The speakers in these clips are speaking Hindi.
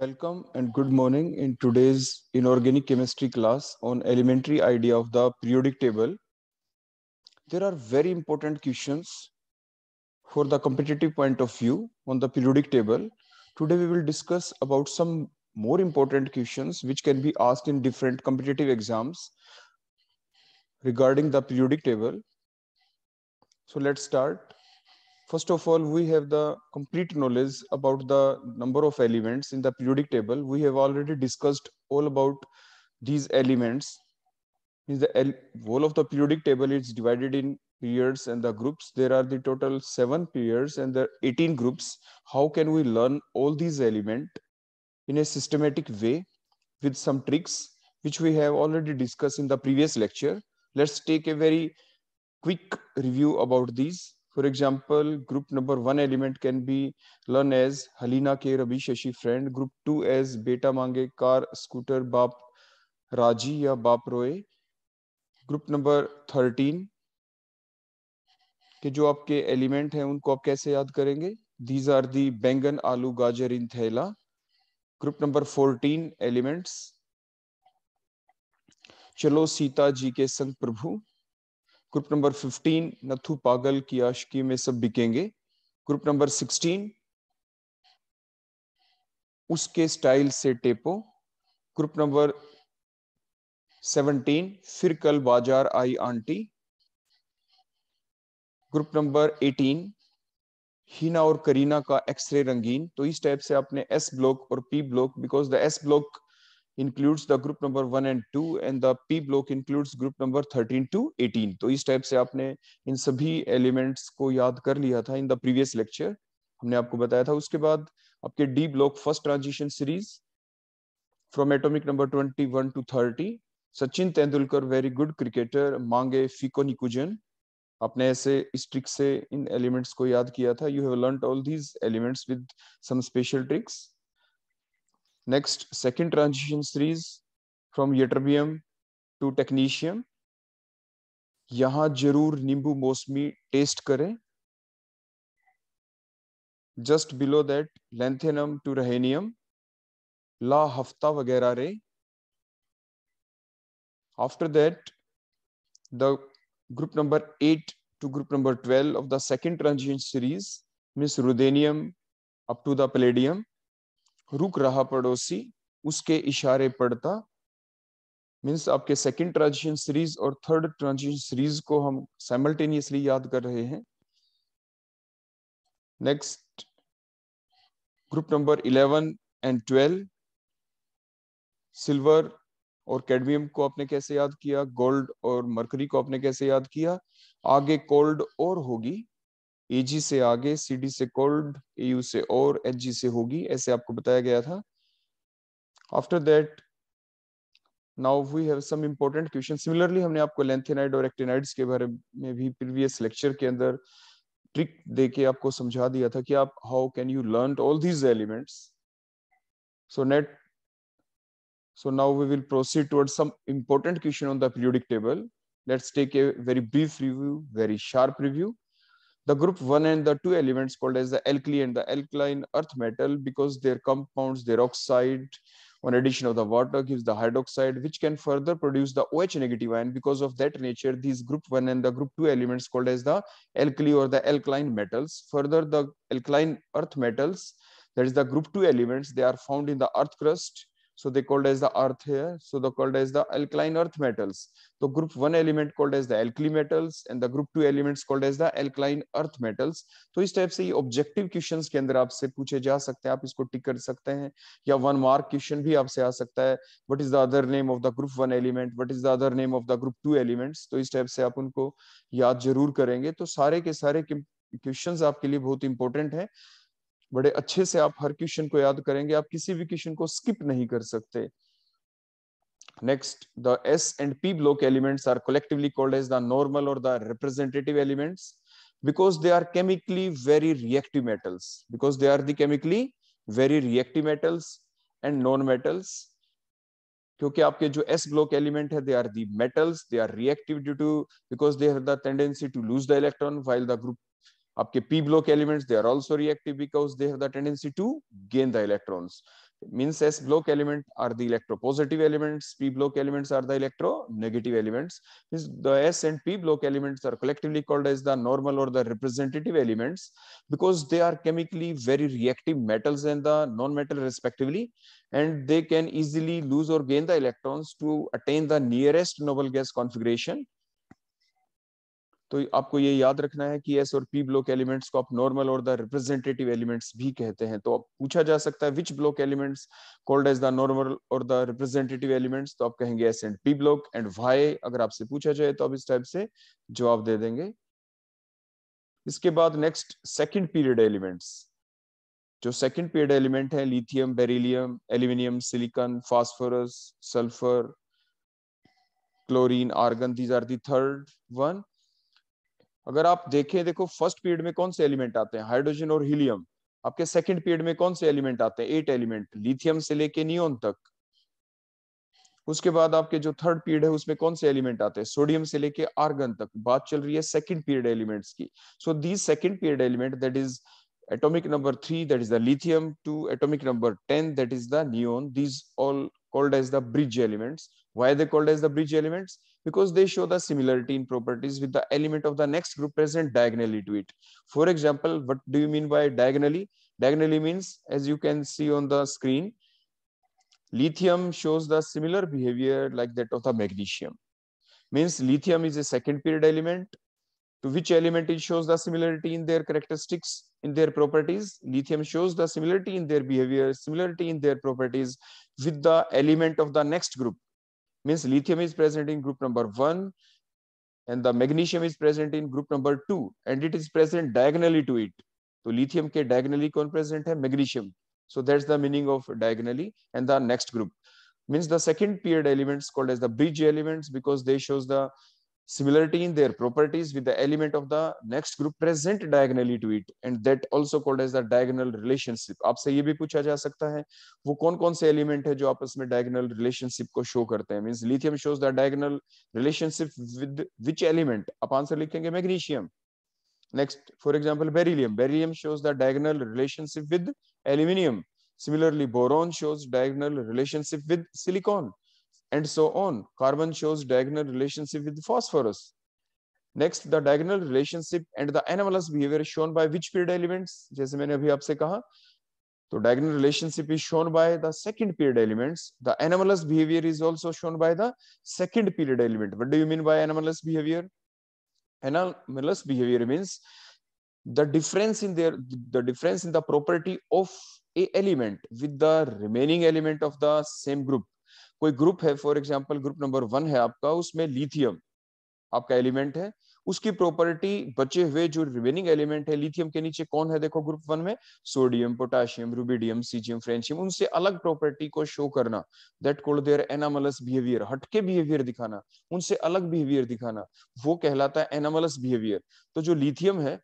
Welcome and good morning in today's inorganic chemistry class on elementary idea of the periodic table. There are very important questions for the competitive point of view on the periodic table. Today we will discuss about some more important questions which can be asked in different competitive exams regarding the periodic table. So let's start. First of all, we have the complete knowledge about the number of elements in the periodic table. We have already discussed all about these elements. In the whole of the periodic table is divided in periods and the groups. There are the total seven periods and the 18 groups. How can we learn all these elements in a systematic way with some tricks, which we have already discussed in the previous lecture. Let's take a very quick review about these. For example, group number 1 element can be learn as Halina ke ravi Shashi friend, group 2 as Beta Mange car scooter Bap Raji ya Bap Roy, group number 13 ke jo aapke element हैं unko aap kaise yaad karenge these are the बैंगन alu gajar in थैला group number 14 elements चलो सीता जी के संग प्रभु ग्रुप नंबर 15 नथु पागल की आशकी में सब बिकेंगे ग्रुप नंबर 16 उसके स्टाइल से टेपो ग्रुप नंबर 17 फिर कल बाजार आई आंटी ग्रुप नंबर 18 हीना और करीना का एक्सरे रंगीन तो इस टाइप से आपने एस ब्लॉक और p block because the s block includes the group number 1 and 2 and the p block includes group number 13 to 18 तो इस टाइप से आपने इन सभी एलिमेंट्स को याद कर लिया था इन द प्रीवियस लेक्चर हमने आपको बताया था उसके बाद आपके D block first transition series from atomic number 21 to 30 Sachin Tendulkar very good cricketer मांगे फिको निकुजन आपने ऐसे इस ट्रिक से इन एलिमेंट्स को याद किया था you have learn all these elements with some special tricks Next, second transition series from ytterbium to technetium. yahan zarur nimbu mosmi taste kare just below that lanthanum to rhenium la hafta wagaira re after that the group number 8 to group number 12 of the second transition series means rudenium up to the palladium रुक रहा पड़ोसी उसके इशारे पड़ता मीन्स आपके सेकंड ट्रांजिशन सीरीज और थर्ड ट्रांजिशन सीरीज को हम साइमल्टेनियसली याद कर रहे हैं next group number eleven and twelve silver और कैडमियम को आपने कैसे याद किया गोल्ड और मरकरी को आपने कैसे याद किया आगे कोल्ड और होगी एजी से आगे सीडी से कोल्ड एयू से और एचजी से होगी ऐसे आपको बताया गया था after that now we have some important question similarly हमने आपको लेंथेनाइड और एक्टेनाइड्स के बारे में भी प्रीवियस लेक्चर के अंदर ट्रिक देके आपको समझा दिया था कि आप how can you learn all these elements so net so now we will proceed towards some important question on the periodic table let's take a very brief review very sharp review the group 1 and the 2 elements called as the alkali and the alkaline earth metal because their compounds, their oxide, on addition of the water gives the hydroxide, which can further produce the OH negative ion. Because of that nature, these group 1 and the group 2 elements called as the alkali or the alkaline metals. Further, the alkaline earth metals, that is the group 2 elements, they are found in the earth crust so they called as the earth here so they called as the alkaline earth metals so group 1 element called as the alkali metals and the group 2 elements called as the alkaline earth metals तो इस टाइप से ये ऑब्जेक्टिव क्वेश्चंस के अंदर आपसे पूछे जा सकते हैं आप इसको टिक कर सकते हैं या वन मार्क क्वेश्चन भी आपसे आ सकता है what is the other name of the group 1 element what is the other name of the group 2 elements तो इस टाइप से आप उनको याद जरूर करेंगे तो सारे के सारे क्वेश्चंस आपके लिए बहुत इंपॉर्टेंट है बड़े अच्छे से आप हर क्वेश्चन को याद करेंगे आप किसी भी क्वेश्चन को स्किप नहीं कर सकते next the s and p block elements are collectively called as the normal और the representative elements because they are chemically very reactive metals because they are chemically very reactive metals and non metals क्योंकि आपके जो एस ब्लॉक एलिमेंट है they are the metals they are reactive due to because they have the tendency to lose the electron while the group आपके p block elements they are also reactive because they have the tendency to gain the electrons means s block elements are the electropositive elements p block elements are the electronegative elements the s and p block elements are collectively called as the normal or the representative elements because they are chemically very reactive metals and the non-metal respectively and they can easily lose or gain the electrons to attain the nearest noble gas configuration तो आपको ये याद रखना है कि एस और पी ब्लॉक एलिमेंट्स को आप नॉर्मल और द रिप्रेजेंटेटिव एलिमेंट्स भी कहते हैं तो आप पूछा जा सकता है which block elements called as the normal और द रिप्रेजेंटेटिव एलिमेंट्स तो आप कहेंगे s and p block and why अगर आपसे पूछा जाए तो आप इस टाइप से जवाब दे देंगे इसके बाद नेक्स्ट सेकेंड पीरियड एलिमेंट्स जो सेकेंड पीरियड एलिमेंट है lithium beryllium aluminium silicon phosphorus sulphur chlorine argon these are the third one अगर आप देखें देखो फर्स्ट पीरियड में कौन से एलिमेंट आते हैं हाइड्रोजन और हीलियम आपके सेकंड पीरियड में कौन से एलिमेंट आते हैं एट एलिमेंट लिथियम से लेके नियोन तक उसके बाद आपके जो थर्ड पीरियड है उसमें कौन से एलिमेंट आते हैं सोडियम से लेके आर्गन तक बात चल रही है सेकंड पीरियड एलिमेंट्स की so these second period element that is atomic number three that is the lithium to atomic number ten that is the neon these all called as the bridge elements. Why they called as the bridge elements? Because they show the similarity in properties with the element of the next group present diagonally to it. For example, what do you mean by diagonally? Diagonally means, as you can see on the screen, lithium shows the similar behavior like that of the magnesium. Means lithium is a second period element to which element it shows the similarity in their characteristics, in their properties. Lithium shows the similarity in their behavior, similarity in their properties with the element of the next group. Means lithium is present in group number one and the magnesium is present in group number two and it is present diagonally to it. So lithium ke diagonally kon present hai magnesium. So that's the meaning of diagonally and the next group. Means the second period elements called as the bridge elements because they shows the similarity in their properties with the element of the next group present diagonally to it and that also called as the diagonal relationship आपसे ye bhi pucha ja sakta hai wo kon kon se element hai jo aapas mein diagonal relationship ko show karte hain means lithium shows the diagonal relationship with which element aap answer likhenge magnesium next for example beryllium beryllium shows the diagonal relationship with aluminium similarly boron shows diagonal relationship with silicon and so on. Carbon shows diagonal relationship with phosphorus. Next the diagonal relationship and the anomalous behaviour shown by which period elements जैसे मैंने अभी आपसे कहा तो diagonal relationship is shown by the second period elements the anomalous behaviour is also shown by the second period element what do you mean by anomalous behaviour anomalous behaviour means the difference in their the difference in the property of a element with the remaining element of the same group कोई ग्रुप है for example group number one है आपका उसमें लिथियम आपका एलिमेंट है उसकी प्रॉपर्टी बचे हुए जो रिमेनिंग एलिमेंट है लिथियम के नीचे कौन है देखो ग्रुप वन में sodium potassium rubidium caesium francium उनसे अलग प्रॉपर्टी को शो करना that called their anomalous behaviour हटके बिहेवियर दिखाना उनसे अलग बिहेवियर दिखाना वो कहलाता है एनामलस बिहेवियर तो जो लिथियम है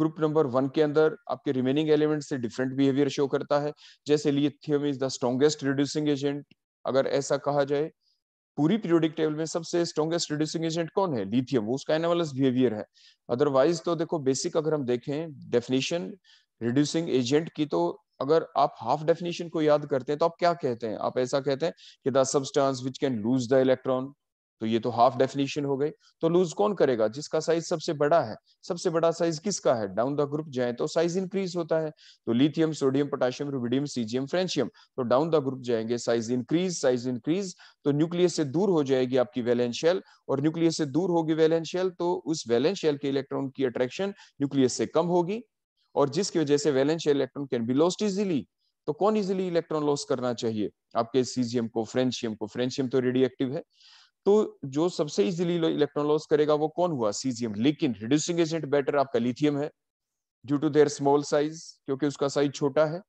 ग्रुप नंबर वन के अंदर आपके रिमेनिंग एलिमेंट से डिफरेंट बिहेवियर शो करता है जैसे lithium is the strongest reducing agent अगर ऐसा कहा जाए पूरी पीरियोडिक टेबल में सबसे स्ट्रॉन्गेस्ट रिड्यूसिंग एजेंट कौन है लिथियम वो उसका एनावलस बिहेवियर है अदरवाइज तो देखो बेसिक अगर हम देखें डेफिनेशन रिड्यूसिंग एजेंट की तो अगर आप हाफ डेफिनेशन को याद करते हैं तो आप क्या कहते हैं आप ऐसा कहते हैं कि the substance which can lose the electron तो ये तो हाफ डेफिनेशन हो गई तो लूज कौन करेगा जिसका साइज सबसे बड़ा है सबसे बड़ा साइज किसका है डाउन द ग्रुप जाए तो साइज इंक्रीज होता है तो lithium sodium potassium rubidium caesium francium तो डाउन द ग्रुप जाएंगे साइज इंक्रीज साइज इंक्रीज तो न्यूक्लियस से दूर हो जाएगी आपकी वेलेंशियल और न्यूक्लियस से दूर होगी वेलेंशियल तो उस वेलेंशियल के इलेक्ट्रॉन की अट्रैक्शन न्यूक्लियस से कम होगी और जिसकी वजह से valence electron can be lost easily तो कौन इजिली इलेक्ट्रॉन लॉस करना चाहिए आपके सीजियम को फ्रेंशियम को फ्रेंशियम तो रेडियो है तो जो सबसे इजीली इलेक्ट्रॉन लॉस करेगा वो कौन हुआ सीजियम लेकिन रिड्यूसिंग एजेंट बेटर आपका लिथियम है due to their small size क्योंकि उसका साइज छोटा है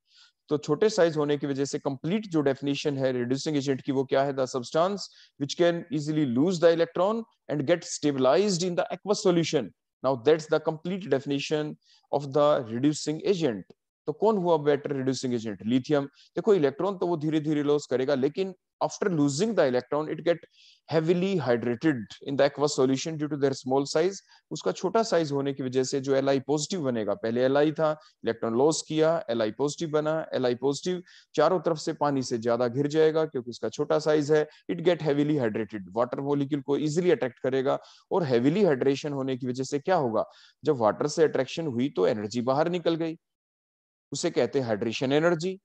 तो छोटे साइज होने की वजह से कंप्लीट जो डेफिनेशन है रिड्यूसिंग एजेंट की वो क्या है the substance which can easily lose the electron and get stabilised in the aqueous solution now that's the complete definition of the reducing agent तो कौन हुआ बेटर रिड्यूसिंग एजेंट लिथियम देखो इलेक्ट्रॉन तो वो धीरे धीरे लॉस करेगा लेकिन after losing the electron it get heavily hydrated in the aqua solution due to their small size उसका छोटा साइज होने की वजह से जो एल आई पॉजिटिव बनेगा पहले एल आई था इलेक्ट्रॉन लॉस किया एल आई पॉजिटिव बना एल आई पॉजिटिव चारों तरफ से पानी से ज्यादा घिर जाएगा क्योंकि उसका छोटा साइज है it get heavily hydrated water molecule को इजिली अट्रैक्ट करेगा और हैविली हाइड्रेशन होने की वजह से क्या होगा जब वाटर से अट्रैक्शन हुई तो एनर्जी बाहर निकल गई उसे कहते हैं हाइड्रेशन एनर्जी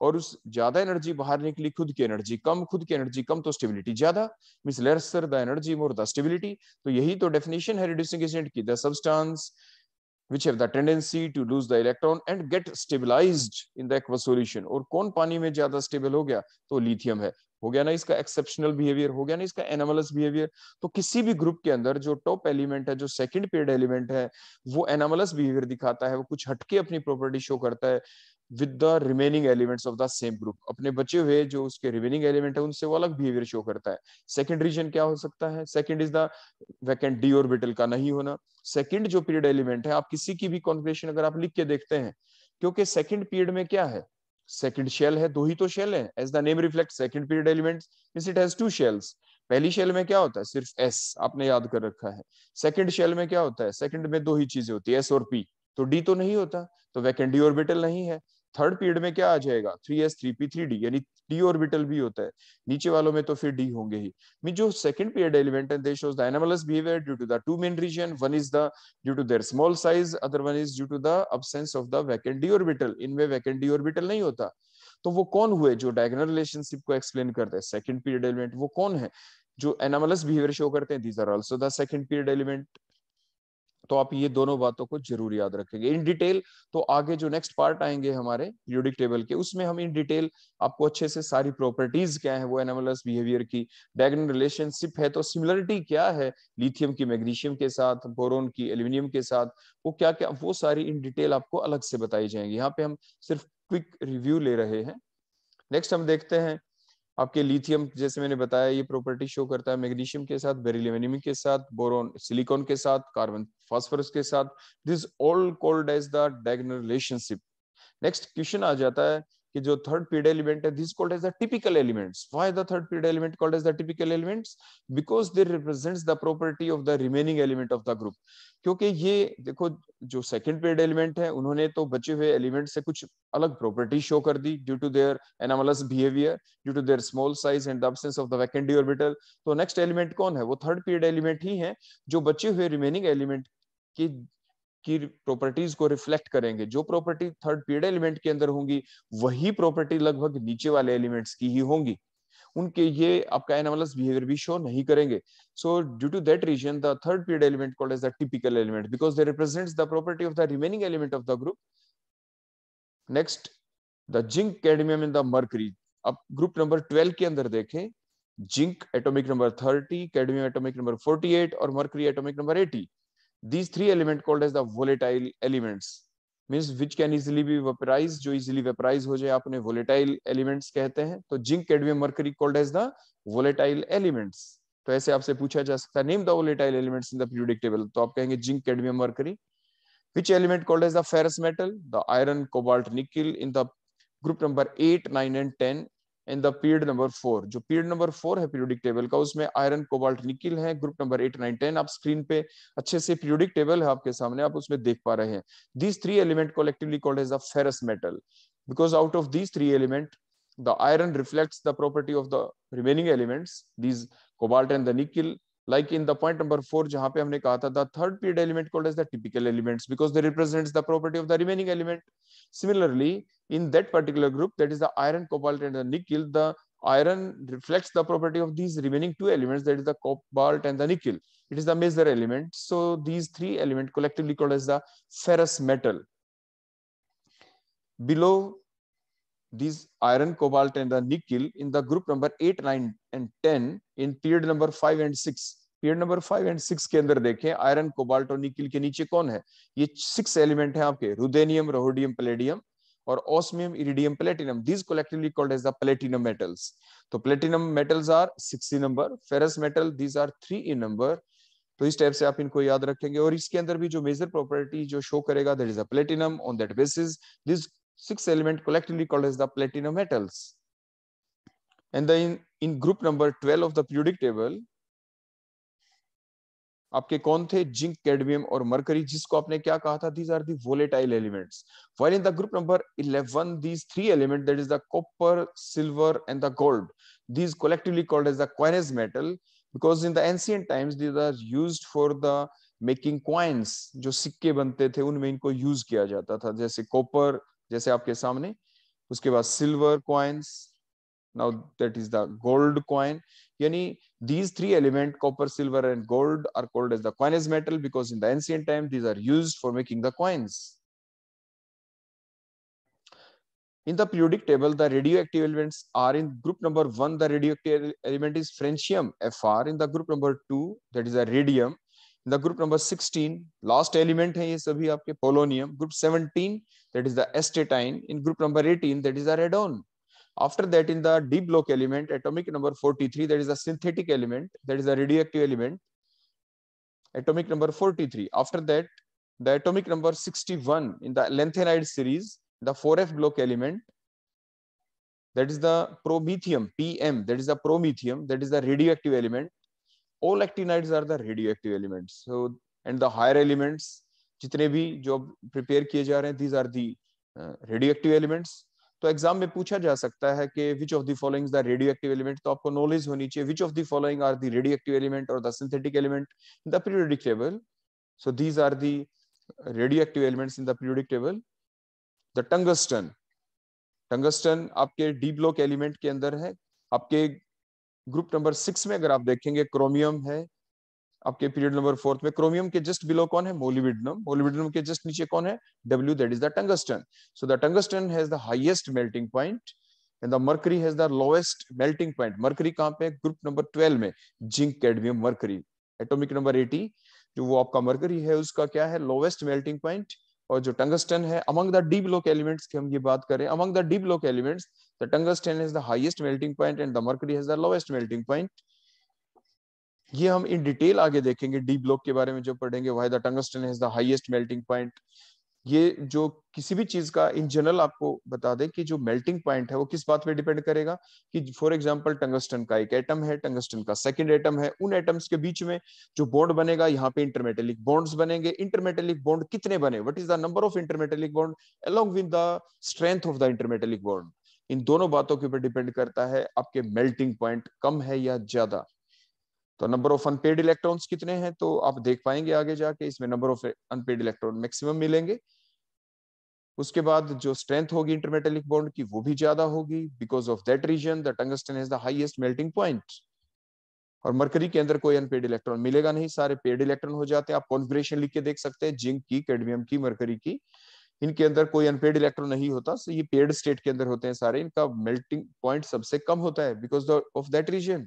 और उस ज्यादा एनर्जी बाहर निकली खुद की एनर्जी कम खुद की एनर्जी कम तो स्टेबिलिटी ज्यादा means lesser the energy more the stability तो यही तो डेफिनेशन है रिड्यूसिंग एजेंट की the substance which have the tendency to lose the electron and get stabilise in the और कौन पानी में ज्यादा स्टेबल हो गया तो लिथियम है हो गया ना इसका एक्सेप्शनल बिहेवियर हो गया ना इसका एनामलस बिहेवियर तो किसी भी ग्रुप के अंदर जो टॉप एलिमेंट है जो सेकंड पेड एलिमेंट है वो एनामलस बिहेवियर दिखाता है वो कुछ हटके अपनी प्रॉपर्टी शो करता है with the remaining elements of the same group अपने बचे हुए जो उसके रिमेनिंग एलिमेंट है उनसे वो अलग बिहेवियर शो करता है सेकेंड रीजन क्या हो सकता है second is the vacant D orbital का नहीं होना सेकेंड जो पीरियड एलिमेंट है आप किसी की भी कॉन्फिगरेशन अगर आप लिख के देखते हैं क्योंकि सेकेंड पीरियड में क्या है सेकेंड शेल है दो ही तो शेल है as the name reflect second period element mean it has two shells पहली शेल में क्या होता है सिर्फ एस आपने याद कर रखा है सेकेंड शेल में क्या होता है सेकेंड में दो ही चीजें होती है एस और पी तो डी तो नहीं होता तो वैकेंडी ऑर्बिटल नहीं है थर्ड पीरियड में क्या आ जाएगा three s three p three d यानी डी ऑर्बिटल भी होता है नीचे वालों में तो फिर डी होंगे ही मीन जो सेकंड पीरियड एलिमेंट है they shows the anomalous behaviour due to the two main reason one is the due to their small size other one is due to the absence of the vacant D orbital इनमें वैकेंट डी ऑर्बिटल नहीं होता तो वो कौन हुए जो डायगोनल रिलेशनशिप को एक्सप्लेन करते हैं सेकंड पीरियड एलिमेंट वो कौन है जो एनामलस बिहेवियर शो करते हैं these are also the second period element तो आप ये दोनों बातों को जरूर याद रखेंगे इन डिटेल तो आगे जो नेक्स्ट पार्ट आएंगे हमारे पीरियोडिक टेबल के उसमें हम इन डिटेल आपको अच्छे से सारी प्रॉपर्टीज तो क्या है वो एनामलस बिहेवियर की डायगनल रिलेशनशिप है तो सिमिलरिटी क्या है लिथियम की मैग्नीशियम के साथ बोरोन की एल्यूमिनियम के साथ वो क्या क्या वो सारी इन डिटेल आपको अलग से बताई जाएंगी यहाँ पे हम सिर्फ क्विक रिव्यू ले रहे हैं नेक्स्ट हम देखते हैं आपके लिथियम जैसे मैंने बताया ये प्रॉपर्टी शो करता है मैग्नीशियम के साथ बेरिलियम के साथ बोरोन सिलिकॉन के साथ कार्बन फॉस्फोरस के साथ this all called as the diagonal relationship next question आ जाता है कि जो थर्ड पीरियड एलिमेंट है this called as the typical elements why the third period element called as the typical elements because they represents the property of the remaining element of the group क्योंकि ये देखो जो सेकंड पीरियड एलिमेंट है उन्होंने तो बचे हुए एलिमेंट से कुछ अलग प्रॉपर्टी शो कर दी due to their anomalous behaviour due to their small size and the absence of the vacant d orbital तो नेक्स्ट एलिमेंट कौन है वो थर्ड पीरियड एलिमेंट ही है जो बचे हुए रिमेनिंग एलिमेंट की की प्रॉपर्टीज को रिफ्लेक्ट करेंगे जो प्रॉपर्टी थर्ड पीरियड एलिमेंट के अंदर होंगी वही प्रॉपर्टी लगभग नीचे वाले एलिमेंट्स की ही होंगी उनके ये आपका एनामलस बिहेवियर भी शो नहीं करेंगे so due to that reason the third period element called as the typical element because they represents the property of the remaining element of the group next the zinc cadmium in the mercury अब ग्रुप नंबर 12 के अंदर देखें zinc atomic number 30 cadmium atomic number 48 और mercury atomic number 80 these three element called as the volatile elements means which can easily be vaporized jo easily vaporize ho jaye आप उन्हें volatile elements kehte hain to zinc cadmium mercury called as the volatile elements to aise aap se pucha ja sakta name the volatile elements in the periodic table to aap kahenge zinc cadmium mercury which element called as the ferrous metal the iron cobalt nickel in the group number 8 9 and in the period number four जो पीरियड नंबर फोर है पीरियोडिक टेबल का उसमें आयरन कोबाल्ट निकिल है group number eight nine ten आप स्क्रीन पे अच्छे से पीरियोडिक टेबल है आपके सामने आप उसमें देख पा रहे हैं these three element collectively called as a ferrous metal because out of these three element the iron reflect the property of the remaining elements these cobalt and the nickel like in the point number four, jahan pe humne kaha tha, the third period element called as the typical elements because they represents the property of the remaining element. Similarly, in that particular group, that is the iron, cobalt, and the nickel, the iron reflects the property of these remaining two elements, that is the cobalt and the nickel. It is the major element. So these three elements collectively called as the ferrous metal. Below these iron, cobalt, and the nickel in the group number 8, 9, and 10 in period number 5 and 6. Period number five and six के अंदर देखें आयरन कोबाल्ट और निकिल के नीचे कौन है ये सिक्स एलिमेंट है आपके रुदेनियम रोहोडियम प्लेडियम और osmium iridium platinum this collectively called as the platinum metals तो platinum metals are six in number ferrous metal these are three in number तो इस टाइप से आप इनको याद रखेंगे और इसके अंदर भी जो मेजर प्रॉपर्टी जो शो करेगा that is a platinum on that basis this six element collectively called as the platinum metals. And then in, in group number 12 of the periodic table, आपके कौन थे जिंक कैडमियम और मरकरी जिसको आपने क्या कहा था these are the volatile elements while in the group number 11 these three element that is the copper silver and the gold these collectively called as the coinage metal because in the ancient times these are used for the making coins जो सिक्के बनते थे उनमें इनको यूज किया जाता था जैसे कॉपर जैसे आपके सामने उसके बाद silver coins now that is the gold coin यानी these three element copper silver and gold are called as the coin is metal because in the ancient time these are use for making the coins in the periodic table the radioactive elements are in group number 1 the radioactive element is francium fr in the group number 2 that is a radium in the group number 16 last element hai ye sabhi aapke polonium group 17 that is the astatine. In group number 18, that is the radon. After that, in the D block element, atomic number 43, that is a synthetic element, that is a radioactive element, atomic number 43. After that, the atomic number 61 in the lanthanide series, the 4F block element, that is the promethium, PM, that is the promethium, that is the radioactive element. All actinides are the radioactive elements. So, and the higher elements, जितने भी जो प्रिपेयर किए जा रहे हैं these are the radioactive elements तो एग्जाम में पूछा जा सकता है कि which of the following the radioactive element तो आपको नॉलेज होनी चाहिए which of the following are the radioactive element और the synthetic element in the periodic table so these are the radioactive elements in the periodic table the tungsten tungsten आपके डी ब्लॉक एलिमेंट के अंदर है आपके ग्रुप नंबर सिक्स में अगर आप देखेंगे क्रोमियम है आपके पीरियड नंबर फोर्थ में क्रोमियम के जस्ट बिलो कौन है मोलिविडनम मोलिविडनम के जस्ट नीचे कौन है W that is the tungsten so the tungsten has the highest melting point and the mercury has the lowest melting point mercury कहाँ पे ग्रुप नंबर 12 में zinc cadmium mercury atomic number 80 जो वो आपका मर्करी है उसका क्या है लोवेस्ट मेल्टिंग पॉइंट और जो टंगस्टन है among the D block elements की हम ये बात करें among the D block elements the tungsten has the highest melting point and the mercury has the lowest melting point ये हम इन डिटेल आगे देखेंगे डी ब्लॉक के बारे में जो पढ़ेंगे why the tungsten is the highest melting point ये जो किसी भी चीज का इन जनरल आपको बता दें कि जो मेल्टिंग पॉइंट है वो किस बात पे डिपेंड करेगा कि फॉर एग्जांपल टंगस्टन का एक एटम है टंगस्टन का सेकंड एटम है उन एटम्स के बीच में जो बॉन्ड बनेगा यहाँ पे इंटरमेटेलिक बॉन्ड्स बनेंगे इंटरमेटेलिक बॉन्ड कितने बने what is the number of intermetallic bond along with the strength of the intermetallic bond इन दोनों बातों के ऊपर डिपेंड करता है आपके मेल्टिंग पॉइंट कम है या ज्यादा तो नंबर ऑफ अनपेड इलेक्ट्रॉन्स कितने हैं तो आप देख पाएंगे आगे जाके इसमें number of unpaired electron maximum मिलेंगे उसके बाद जो स्ट्रेंथ होगी इंटरमेटेलिक बॉन्ड की वो भी ज्यादा होगी because of that reason the tungsten is the highest melting point और मरकरी के अंदर कोई अनपेड इलेक्ट्रॉन मिलेगा नहीं सारे पेड इलेक्ट्रॉन हो जाते हैं आप कॉन्फिग्रेशन लिख के देख सकते हैं जिंक की कैडमियम की मरकरी की इनके अंदर कोई अनपेड इलेक्ट्रॉन नहीं होता ये पेड स्टेट के अंदर होते हैं सारे इनका मेल्टिंग पॉइंट सबसे कम होता है बिकॉज ऑफ दैट रीजन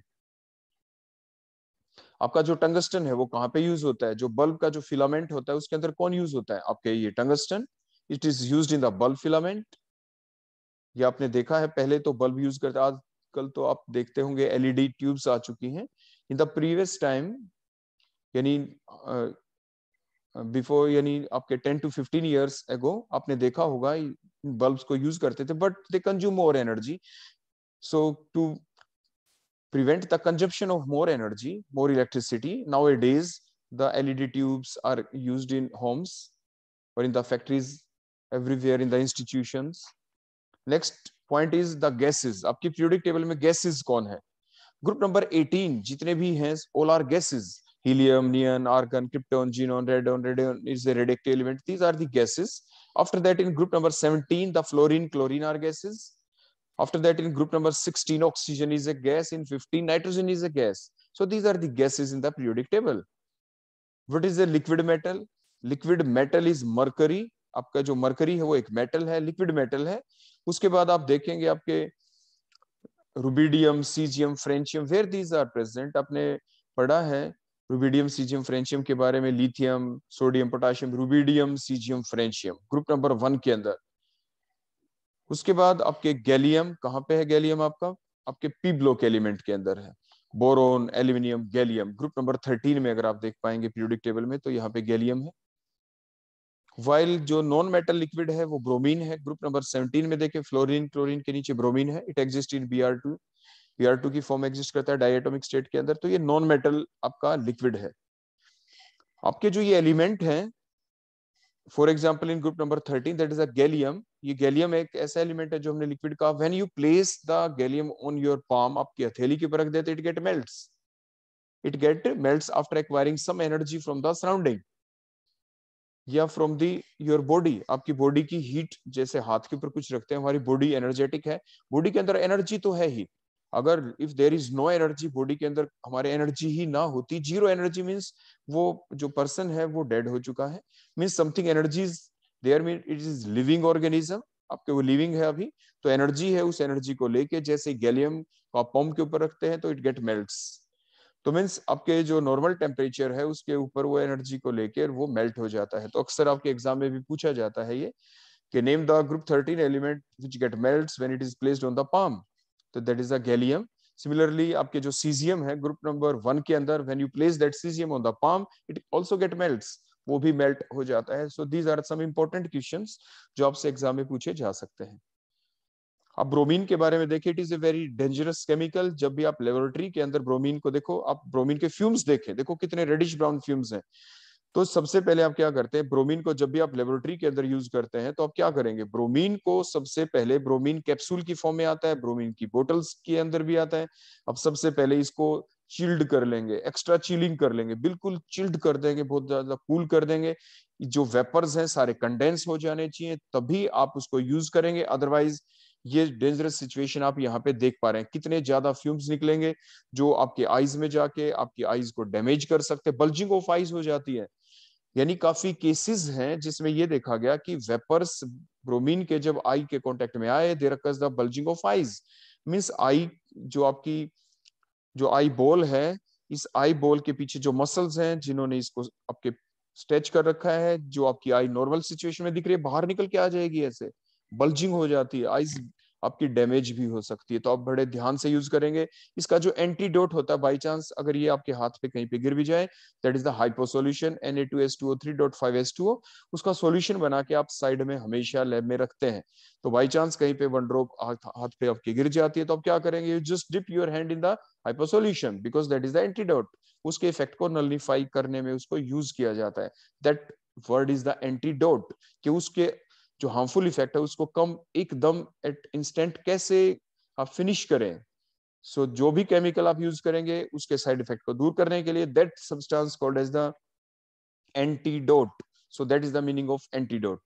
आपका जो टंगस्टन है वो कहाँ पे यूज होता है जो बल्ब का जो फिलामेंट होता है उसके अंदर कौन यूज होता है आपके ये tungsten it is use in the bulb filament ये आपने देखा है पहले तो बल्ब यूज करते आजकल तो आप देखते होंगे एलईडी ट्यूब्स e आ चुकी हैं इन द प्रीवियस टाइम यानी बिफोर यानी आपके ten to fifteen years ago आपने देखा होगा बल्ब को यूज करते थे but they consume more energy so to prevent the consumption of more energy, more electricity. Nowadays, the LED tubes are used in homes or in the factories, everywhere in the institutions. Next point is the gases. आपकी periodic table mein gases kon hai Group number 18 jitne bhi hain all are gases. Helium, neon, argon, krypton, xenon, radon. Radon is a radioactive element. These are the gases. After that, in group number 17, the fluorine, chlorine are gases. After that, in group number 16, oxygen is a gas. In 15, nitrogen is a gas. So these are the gases in the periodic table. What is a liquid metal? Liquid metal is mercury. आपका जो मरकरी है वो एक मेटल है लिक्विड मेटल है उसके बाद आप देखेंगे आपके rubidium caesium francium where these are present आपने पढ़ा है रुबीडियम सीजियम फ्रेंशियम के बारे में lithium sodium potassium rubidium caesium francium group number one के अंदर उसके बाद आपके गैलियम कहाँ पे है गैलियम आपका आपके पी ब्लॉक एलिमेंट के अंदर है boron aluminium gallium group number thirteen में अगर आप देख पाएंगे पीरियोडिक टेबल में तो यहाँ पे गैलियम है वाइल जो नॉन मेटल लिक्विड है वो ब्रोमीन है ग्रुप नंबर 17 में देखें फ्लोरीन क्लोरीन के नीचे ब्रोमीन है it exist in B R two B R two की फॉर्म एग्जिस्ट करता है डायटोमिक स्टेट के अंदर तो ये नॉन मेटल आपका लिक्विड है आपके जो ये एलिमेंट है for example in group number thirteen that is a gallium ये गैलियम एक ऐसा एलिमेंट है जो हमने लिक्विड कहा when you place the gallium on your palm आपकी हथेली के ऊपर रख देते it get melts it get melts after acquiring some energy from the surrounding या फ्रॉम दी योर बॉडी आपकी बॉडी की हीट जैसे हाथ के ऊपर कुछ रखते हैं हमारी बॉडी एनर्जेटिक है बॉडी के अंदर एनर्जी तो है ही अगर if there is no energy body के अंदर हमारे एनर्जी ही ना होती जीरो एनर्जी मीन्स वो जो पर्सन है वो डेड हो चुका है means something energies there mean it is living organism आपके वो लिविंग है अभी तो एनर्जी है उस एनर्जी को लेके जैसे गैलियम को आप पंप के ऊपर रखते हैं तो इट गेट मेल्ट्स तो मीन्स आपके जो नॉर्मल टेम्परेचर है उसके ऊपर वो एनर्जी को लेकर वो मेल्ट हो जाता है तो अक्सर आपके एग्जाम में भी पूछा जाता है ये कि name the group thirteen element which get melt when it is placed on the palm तो that is the gallium similarly आपके जो सीजियम है ग्रुप नंबर वन के अंदर when you place that caesium on the palm it also get melts वो भी मेल्ट हो जाता है so these are some important question जो आपसे एग्जाम में पूछे जा सकते हैं अब ब्रोमीन के बारे में देखिए it is a very dangerous chemical जब भी आप लेबोरेटरी के अंदर ब्रोमीन को देखो आप ब्रोमीन के फ्यूम्स देखें देखो कितने रेडिश ब्राउन फ्यूम्स हैं तो सबसे पहले आप क्या करते हैं ब्रोमीन को जब भी आप लेबोरेटरी के अंदर यूज करते हैं तो आप क्या करेंगे ब्रोमीन को सबसे पहले ब्रोमीन कैप्सूल की फॉर्म में आता है ब्रोमीन की बोटल्स के अंदर भी आता है अब सबसे पहले इसको चिल्ड कर लेंगे एक्स्ट्रा चिलिंग कर लेंगे बिल्कुल चिल्ड कर देंगे बहुत ज्यादा कूल कर देंगे जो वेपर्स हैं सारे कंडेंस हो जाने चाहिए तभी आप उसको यूज करेंगे अदरवाइज ये डेंजरस सिचुएशन आप यहाँ पे देख पा रहे हैं कितने ज्यादा फ्यूम्स निकलेंगे जो आपके आईज में जाके आपकी आईज को डैमेज कर सकते हैं बल्जिंग ऑफ आईज हो जाती है यानी काफी केसेस हैं जिसमें यह देखा गया कि वेपर्स ब्रोमीन के जब आई के कांटेक्ट में आए there the bulging of eyes means eye जो आपकी जो आई बॉल है इस आई बॉल के पीछे जो मसल्स हैं जिन्होंने इसको आपके स्ट्रेच कर रखा है जो आपकी आई नॉर्मल सिचुएशन में दिख रही है बाहर निकल के आ जाएगी ऐसे बल्जिंग हो जाती है आईज आपकी डैमेज भी हो सकती है तो आप बड़े ध्यान से यूज करेंगे इसका जो एंटीडोट होता है बाई चांस अगर ये आपके हाथ पे कहीं पे गिर भी जाए that is the hypo solution N A two S two three dot five S two उसका सोल्यूशन बना के आप साइड में हमेशा लैब में रखते हैं तो बाई चांस कहीं पे वन ड्रॉप हाथ पे आपकी गिर जाती है तो आप क्या करेंगे you just dip your hand in the hypo solution because that is the antidote उसके इफेक्ट को नलिफाई करने में उसको यूज किया जाता है that word is the antidote कि उसके जो हार्मफुल इफेक्ट है उसको कम एकदम एट इंस्टेंट कैसे आप फिनिश करें सो so, जो भी केमिकल आप यूज करेंगे उसके साइड इफेक्ट को दूर करने के लिए that substance called as the antidote so that is the meaning of antidote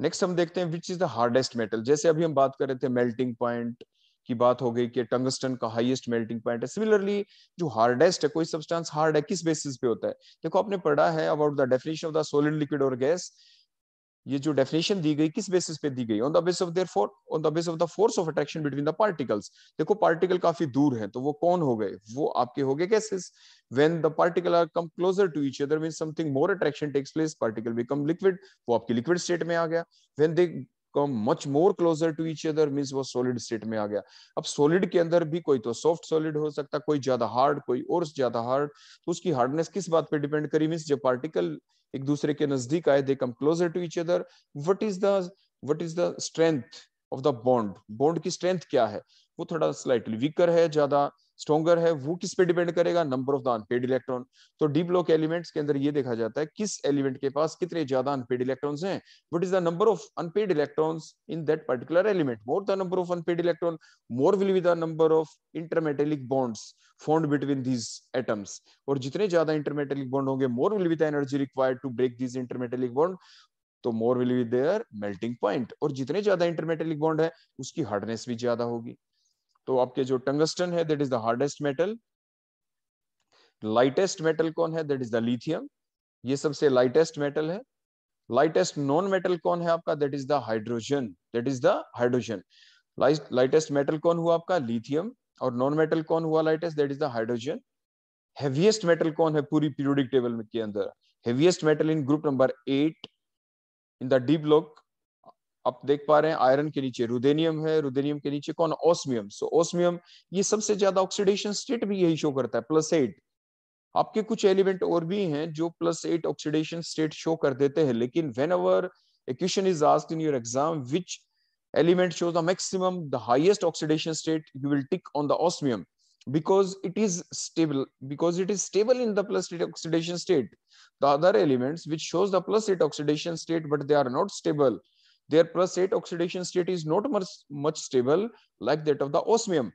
next हम देखते हैं which is the hardest metal जैसे अभी हम बात कर रहे थे मेल्टिंग पॉइंट की बात हो गई कि टंगस्टन का हाईएस्ट मेल्टिंग पॉइंट है सिमिलरली जो हार्डेस्ट है कोई सब्सटेंस हार्ड है किस बेसिस पे होता है देखो आपने पढ़ा है about the definition of the solid liquid और गैस ये जो डेफिनेशन दी गई किस बेसिस पे दी गई on the base of their four on the base of the force of attraction between the particles देखो पार्टिकल काफी दूर है तो वो कौन हो गए वो आपके हो गए gases when the particle are come closer to each other mean something more attraction takes place particle become liquid वो आपके लिक्विड स्टेट में आ गया when they come much more closer to each other means वो सॉलिड स्टेट में आ गया अब सॉलिड के अंदर भी कोई तो सॉफ्ट सॉलिड हो सकता कोई ज्यादा हार्ड कोई और ज्यादा हार्ड तो उसकी हार्डनेस किस बात पे डिपेंड करी मींस जब पार्टिकल एक दूसरे के नजदीक आए they come closer to each other what is the what is the strength of the bond bond की स्ट्रेंथ क्या है वो थोड़ा स्लाइटली वीकर है ज्यादा स्ट्रॉगर है वो किस पे डिपेंड करेगा number of the unpaired electron तो डी ब्लॉक एलिमेंट्स के अंदर ये देखा जाता है किस एलिमेंट के पास कितने ज्यादा अनपेड इलेक्ट्रॉन्स हैं what is the number of unpaired electrons in that particular element more the number of unpaired electron more will be the number of intermetallic bonds formed between these atoms और जितने ज्यादा इंटरमेटेलिक बॉन्ड होंगे more will be the energy required to break these intermetallic bond तो more will be their melting point और जितने ज्यादा इंटरमेटेलिक बॉन्ड है उसकी हार्डनेस भी ज्यादा होगी तो आपके जो टंगस्टन है that is the hardest metal lightest metal कौन है दैट इज द लिथियम ये सबसे लाइटेस्ट मेटल है लाइटेस्ट नॉन मेटल कौन है आपका that is the hydrogen that is the hydrogen lightest metal कौन हुआ आपका लिथियम और नॉन मेटल कौन हुआ lightest that is the hydrogen heaviest metal कौन है पूरी पीरियोडिक टेबल के अंदर heaviest metal in group number eight in the deep lock आप देख पा रहे हैं आयरन के नीचे रुदेनियम है रुदेनियम के नीचे कौन ओसमियम सो ओसमियम ये सबसे ज्यादा ऑक्सीडेशन स्टेट भी यही शो करता है प्लस एट आपके कुछ एलिमेंट और भी हैं जो plus eight oxidation state show कर देते हैं लेकिन when our question is ask in your exam which element shows the maximum the highest oxidation state you will tick on the osmium because it is stable because it is stable in the plus eight oxidation state the other elements which shows the plus eight oxidation state but they are not stable Their plus 8 oxidation state is not much, much stable like that of the osmium.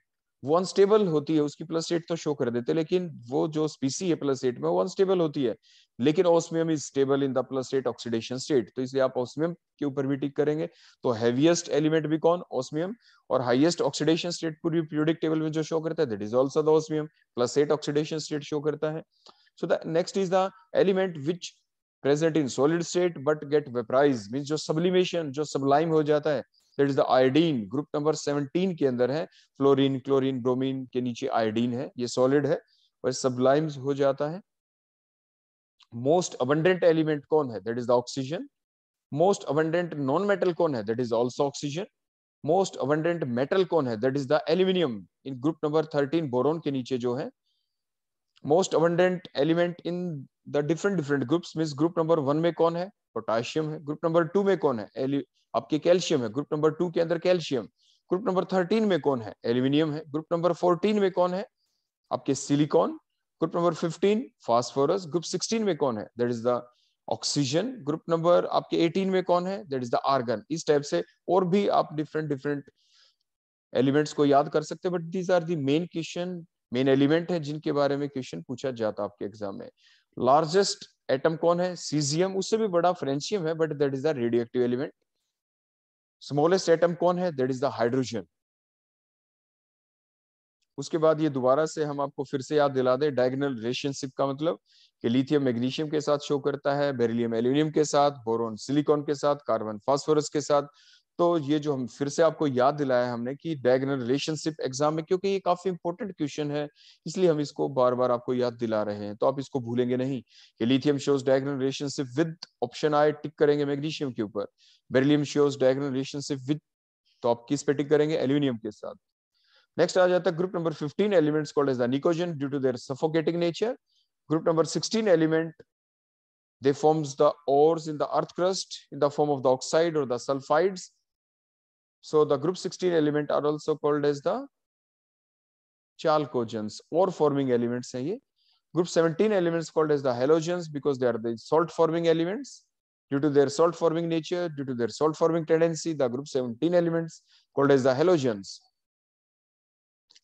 वो अनस्टेबल होती है उसकी प्लस एट तो शो कर देते लेकिन वो जो स्पीसी है प्लस एट में वो अनस्टेबल होती है लेकिन osmium is stable in the plus eight oxidation state तो इसलिए आप ऑस्मियम के ऊपर भी टिक करेंगे तो हैवीएस्ट एलिमेंट भी कौन ऑस्मियम और हाईएस्ट ऑक्सीडेशन स्टेट पूरी पीरियोडिक टेबल में जो शो करता है that is also the osmium plus eight oxidation state show करता है so the next is the element which present in solid state but get vaporise mean जो सबलिमेशन जो सबलाइम हो जाता है that is the iodine group number 17 के अंदर है फ्लोरिन क्लोरिन ब्रोमिन के नीचे आयोडीन है ये सॉलिड है और सबलाइम हो जाता है मोस्ट अबंडेंट एलिमेंट कौन है that is the oxygen most abundant non metal कौन है that is also oxygen most abundant metal कौन है that is the aluminium in group number thirteen boron के नीचे जो है most abundant element in the different different groups mean group number one में कौन है पोटाशियम है ग्रुप नंबर टू में कौन है आपके कैल्शियम है ग्रुप नंबर टू के अंदर कैल्शियम ग्रुप नंबर थर्टीन में कौन है एल्यूमिनियम है ग्रुप नंबर फोर्टीन में कौन है आपके silicon group number fifteen phosphorus group sixteen में कौन है that is the oxygen group number आपके एटीन में कौन है दैट इज द आर्गन इस टाइप से और भी आप डिफरेंट डिफरेंट एलिमेंट्स को याद कर सकते हैं but these are the main question main element है जिनके बारे में क्वेश्चन पूछा जाता है आपके एग्जाम में लार्जेस्ट एटम कौन है सीजियम उससे भी बड़ा फ्रेंशियम है but that is the radioactive element smallest atom कौन है दैट इज द हाइड्रोजन उसके बाद ये दोबारा से हम आपको फिर से याद दिला दें डायगनल रिलेशनशिप का मतलब कि लिथियम मैग्नीशियम के साथ शो करता है बेरिलियम एल्यूमिनियम के साथ बोरोन सिलिकॉन के साथ कार्बन फास्फोरस के साथ तो ये जो हम फिर से आपको याद दिलाया हमने कि डायगनल रिलेशनशिप एग्जाम में क्योंकि ये काफी इंपॉर्टेंट क्वेश्चन है इसलिए हम इसको बार बार आपको याद दिला रहे हैं तो आप इसको भूलेंगे नहीं कि lithium shows diagonal relationship with option I tick करेंगे मैग्नीशियम के ऊपर beryllium shows diagonal relationship with तो आप किस पे टिक करेंगे एल्यूमिनियम के साथ नेक्स्ट आ जाता है group number 15 elements called as the pnicogen due to their suffocating nature group number 16 element they forms the ores in the earth crust in the form of the oxide or the sulfides So the group 16 element are also called as the chalcogens or forming elements. hai ye Group 17 elements called as the halogens because they are the salt forming elements. Due to their salt forming nature, due to their salt forming tendency, the group 17 elements called as the halogens.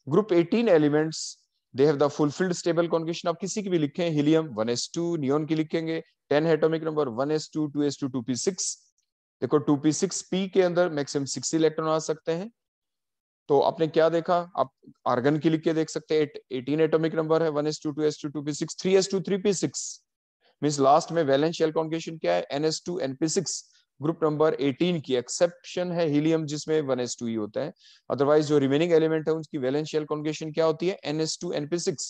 Group 18 elements they have the fulfilled stable configuration of kisi ki bhi likhe helium 1s2 neon ki likhenge 10 atomic number 1s2 2s2 2p6 देखो टू पी सिक्स पी के अंदर मैक्सिमम सिक्स इलेक्ट्रॉन आ सकते हैं तो आपने क्या देखा आप आर्गन की लिख के देख सकते हैं 18 एटॉमिक नंबर है 1s2 2s2 2p6 3s2 3p6 means last में वैलेंस शेल कॉन्फिगरेशन क्या है ns2 np6 ग्रुप नंबर 18 की एक्सेप्शन है हीलियम जिसमें 1s2 ही e होता है अदरवाइज जो रिमेनिंग एलिमेंट है उनकी वैलेंस शेल कॉन्फिगरेशन क्या होती है ns2 np6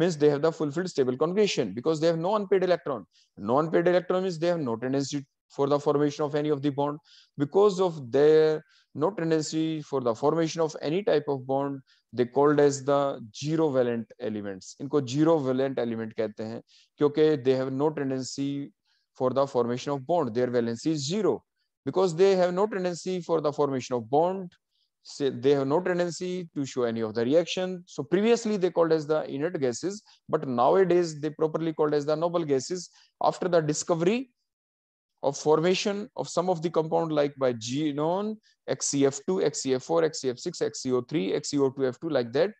means they have the fulfilled stable configuration because they have no because electron have no electron means they have no tendency for the formation of any of the bond because of their no tendency for the formation of any type of bond they called as the zero valent elements Inko zero valent element कहते hain, क्योंकि they have no tendency for the formation of bond their valency is zero because they have no tendency for the formation of bond Say they have no tendency to show any of the reaction. So previously they called as the inert gases, but nowadays they properly called as the noble gases after the discovery of formation of some of the compound like by genone, XCF2, XCF4, XCF6, XCO3, XCO2F2 like that.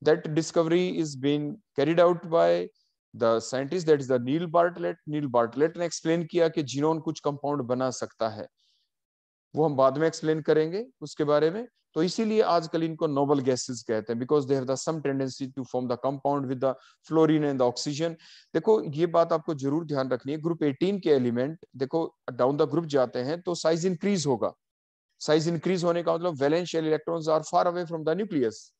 That discovery is being carried out by the scientist that is the Neil Bartlett. Neil Bartlett and explain किया कि genone कुछ compound बना सकता है. वो हम बाद में एक्सप्लेन करेंगे उसके बारे में तो इसीलिए आजकल इनको नोबल गैसेस कहते हैं because they have the some tendency to form the compound with the fluorine and the oxygen देखो ये बात आपको जरूर ध्यान रखनी है ग्रुप 18 के एलिमेंट देखो डाउन द ग्रुप जाते हैं तो साइज इंक्रीज होगा साइज इंक्रीज होने का मतलब valential electrons are far away from the nucleus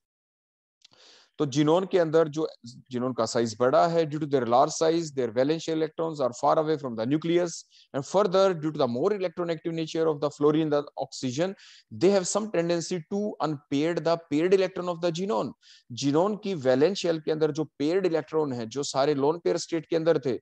तो जीनोन के अंदर जो जीनोन का साइज बड़ा है due to their large size their valence electrons are far away from the nucleus and further due to the more electronegative nature of the fluorine the oxygen they have some tendency to unpair the paired electron of the xenon xenon की वैलेंस शेल के अंदर जो पेड इलेक्ट्रॉन है जो सारे लोन पेयर स्टेट के अंदर थे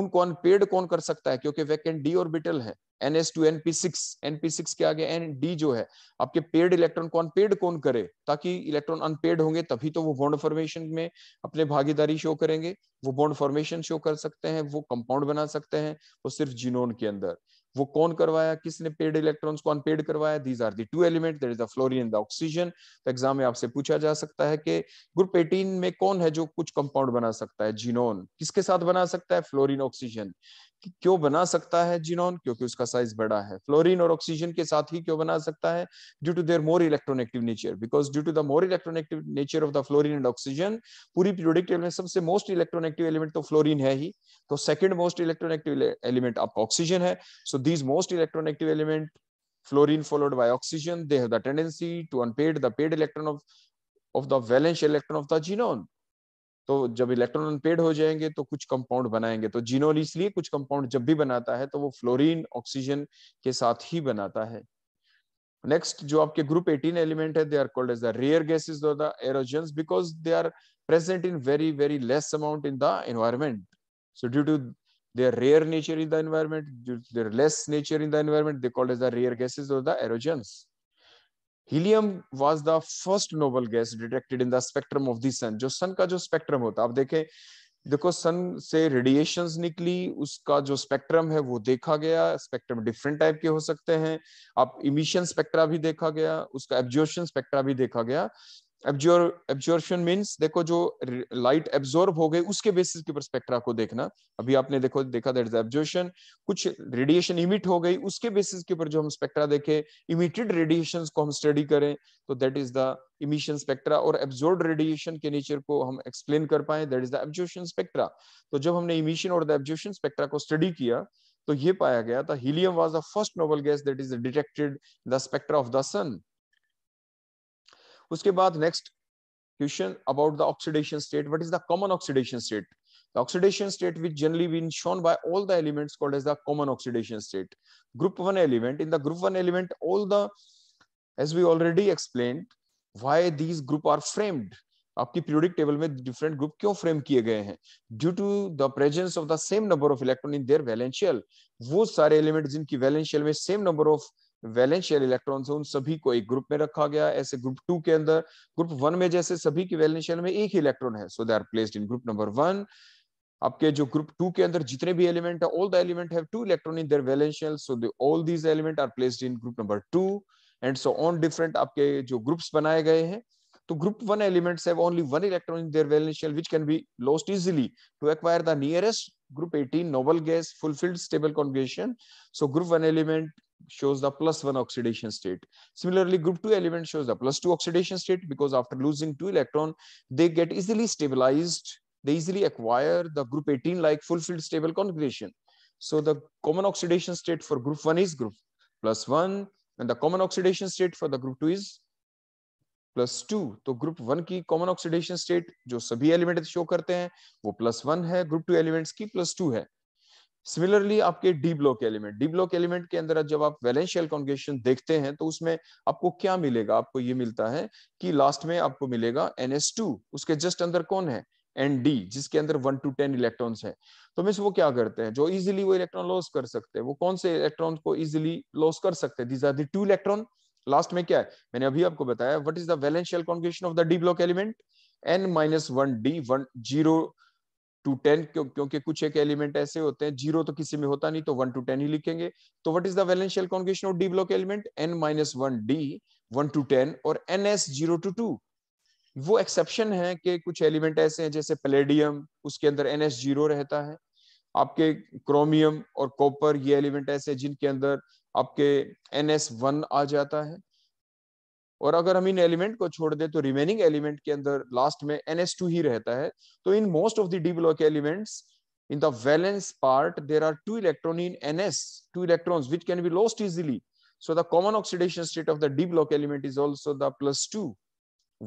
उनको अनपेड कौन कर सकता है क्योंकि वैकेंट डी ऑर्बिटल है N S two NP six NP six के आगे एन डी जो है आपके पेड इलेक्ट्रॉन कौन पेड कौन करे ताकि इलेक्ट्रॉन अनपेड होंगे तभी तो वो बॉन्ड फॉर्मेशन में अपने भागीदारी शो करेंगे वो बॉन्ड फॉर्मेशन शो कर सकते हैं वो कंपाउंड बना सकते हैं वो सिर्फ जीनोन के अंदर वो कौन करवाया किसने पेड इलेक्ट्रॉन्स को अनपेड करवाया these are the two element there is the fluorine the oxygen तो एग्जाम में आपसे पूछा जा सकता है कि ग्रुप 18 में कौन है जो कुछ कंपाउंड बना सकता है जीनोन किसके साथ बना सकता है फ्लोरिन ऑक्सीजन क्यों बना सकता है जीनोन क्योंकि उसका साइज बड़ा है फ्लोरीन और ऑक्सीजन के साथ ही क्यों बना सकता है due to their more electronegative nature because due to the more electronegative nature of the fluorine and oxygen पूरी प्रोडक्ट में सबसे मोस्ट इलेक्ट्रोनेगेटिव एलिमेंट तो फ्लोरीन है ही तो सेकंड मोस्ट इलेक्ट्रोनेगेटिव एलिमेंट आपका ऑक्सीजन है so these most electronegative element fluorine followed by oxygen they have tendency to unpair unpaired the paired electron of of the valence electron of the तो जब इलेक्ट्रॉन अनपेड हो जाएंगे तो कुछ कंपाउंड बनाएंगे तो जीनोल इसलिए कुछ कंपाउंड जब भी बनाता है तो वो फ्लोरीन ऑक्सीजन के साथ ही बनाता है नेक्स्ट जो आपके ग्रुप 18 एलिमेंट है they are called as the rare gases और the aerogens because they are present in very very less amount in the environment so due to they are rare nature in the environment their less nature in the environment they called as the rare gases और the aerogens helium was the first noble gas detected in the spectrum of the sun जो सन का जो स्पेक्ट्रम होता है आप देखें देखो सन से रेडिएशंस निकली उसका जो स्पेक्ट्रम है वो देखा गया स्पेक्ट्रम डिफरेंट टाइप के हो सकते हैं आप इमिशन स्पेक्ट्रा भी देखा गया उसका एब्जॉर्शन स्पेक्ट्रा भी देखा गया एब्जोर मीन्स देखो जो लाइट एब्जॉर्ब हो गई उसके बेसिस के ऊपर स्पेक्ट्रा को देखना अभी आपने देखो देखा दैट इज एब्जॉर्शन कुछ रेडिएशन इमिट हो गई उसके बेसिस के ऊपर जो हम स्पेक्ट्रा देखे इमिटेड रेडिएशन को हम स्टडी करें तो that is the emission spectra और एब्जॉर्ब रेडिएशन के नेचर को हम एक्सप्लेन कर पाए that is the absorption spectra तो जब हमने इमिशन और द एब्जॉर्शन स्पेक्ट्रा को स्टडी किया तो ये पाया गया था helium was the first noble gas that is detected the spectra of the sun उसके बाद next question about the oxidation state what is the common oxidation state oxidation state which generally been shown by all the element called as the common oxidation state group one element in the group one element all the as we already explain why these group are framed आपकी पीरियोडिक टेबल में डिफरेंट ग्रुप क्यों फ्रेम किए गए हैं due to the presence of the same number of electron in their valential वो सारे एलिमेंट जिनकी वैलेंशियल में same number of valential electron है उन सभी को एक ग्रुप में रखा गया ऐसे ग्रुप टू के अंदर ग्रुप वन में जैसे सभी की वैलेंशियल में एक ही इलेक्ट्रॉन है so they are placed in group number one आपके जो ग्रुप टू के अंदर जितने भी एलिमेंट है all the element have two electron in their valential shell so all these element are placed in group number two and so on different आपके जो ग्रुप्स बनाए गए हैं तो group one elements have only one electron in their valential shell which can be lost easily to acquire the nearest group 18 noble gas fulfilled stable conjugation so group one element shows the plus one oxidation state. Similarly, group two element shows the plus two oxidation state because after losing two electron, they get easily stabilized. They easily acquire the group 18 like fulfilled stable configuration. So the common oxidation state for group one is group plus one and the common oxidation state for the group two is plus two तो ग्रुप वन की कॉमन ऑक्सीडेशन स्टेट जो सभी एलिमेंट शो करते हैं वो प्लस वन है ग्रुप टू एलिमेंट्स की प्लस टू है सिमिलरली आपके D block element D block element के अंदर जब आप वैलेंशियल कॉन्गेशन देखते हैं तो उसमें आपको क्या मिलेगा आपको ये मिलता है कि लास्ट में आपको मिलेगा एन उसके जस्ट अंदर कौन है एन डी जिसके अंदर वन टू टेन इलेक्ट्रॉन्स है तो मीन वो क्या करते हैं जो इजिली वो इलेक्ट्रॉन लॉस कर सकते हैं वो कौन से इलेक्ट्रॉन को इजिली लॉस कर सकते हैं these are two electron last में क्या है मैंने अभी आपको बताया what is the valential conjugation of the D block element N minus one D one zero to ten क्योंकि कुछ एक एलिमेंट ऐसे होते हैं जीरो तो किसी में होता नहीं तो वन टू टेन ही लिखेंगे तो what is the valential conjugation of D block element N minus one D one to ten और N S zero to two वो एक्सेप्शन है कि कुछ एलिमेंट ऐसे हैं जैसे पलेडियम उसके अंदर एन एस जीरो रहता है आपके क्रोमियम और कॉपर ये एलिमेंट ऐसे हैं जिनके अंदर आपके एन एस वन आ जाता है और अगर हम इन एलिमेंट को छोड़ दें तो रिमेनिंग एलिमेंट के अंदर लास्ट में एनएस टू ही रहता है तो in most of the D block elements in the valence part there are two electron in NS two electrons which can be lost easily so the common oxidation state of the D block element is also the plus two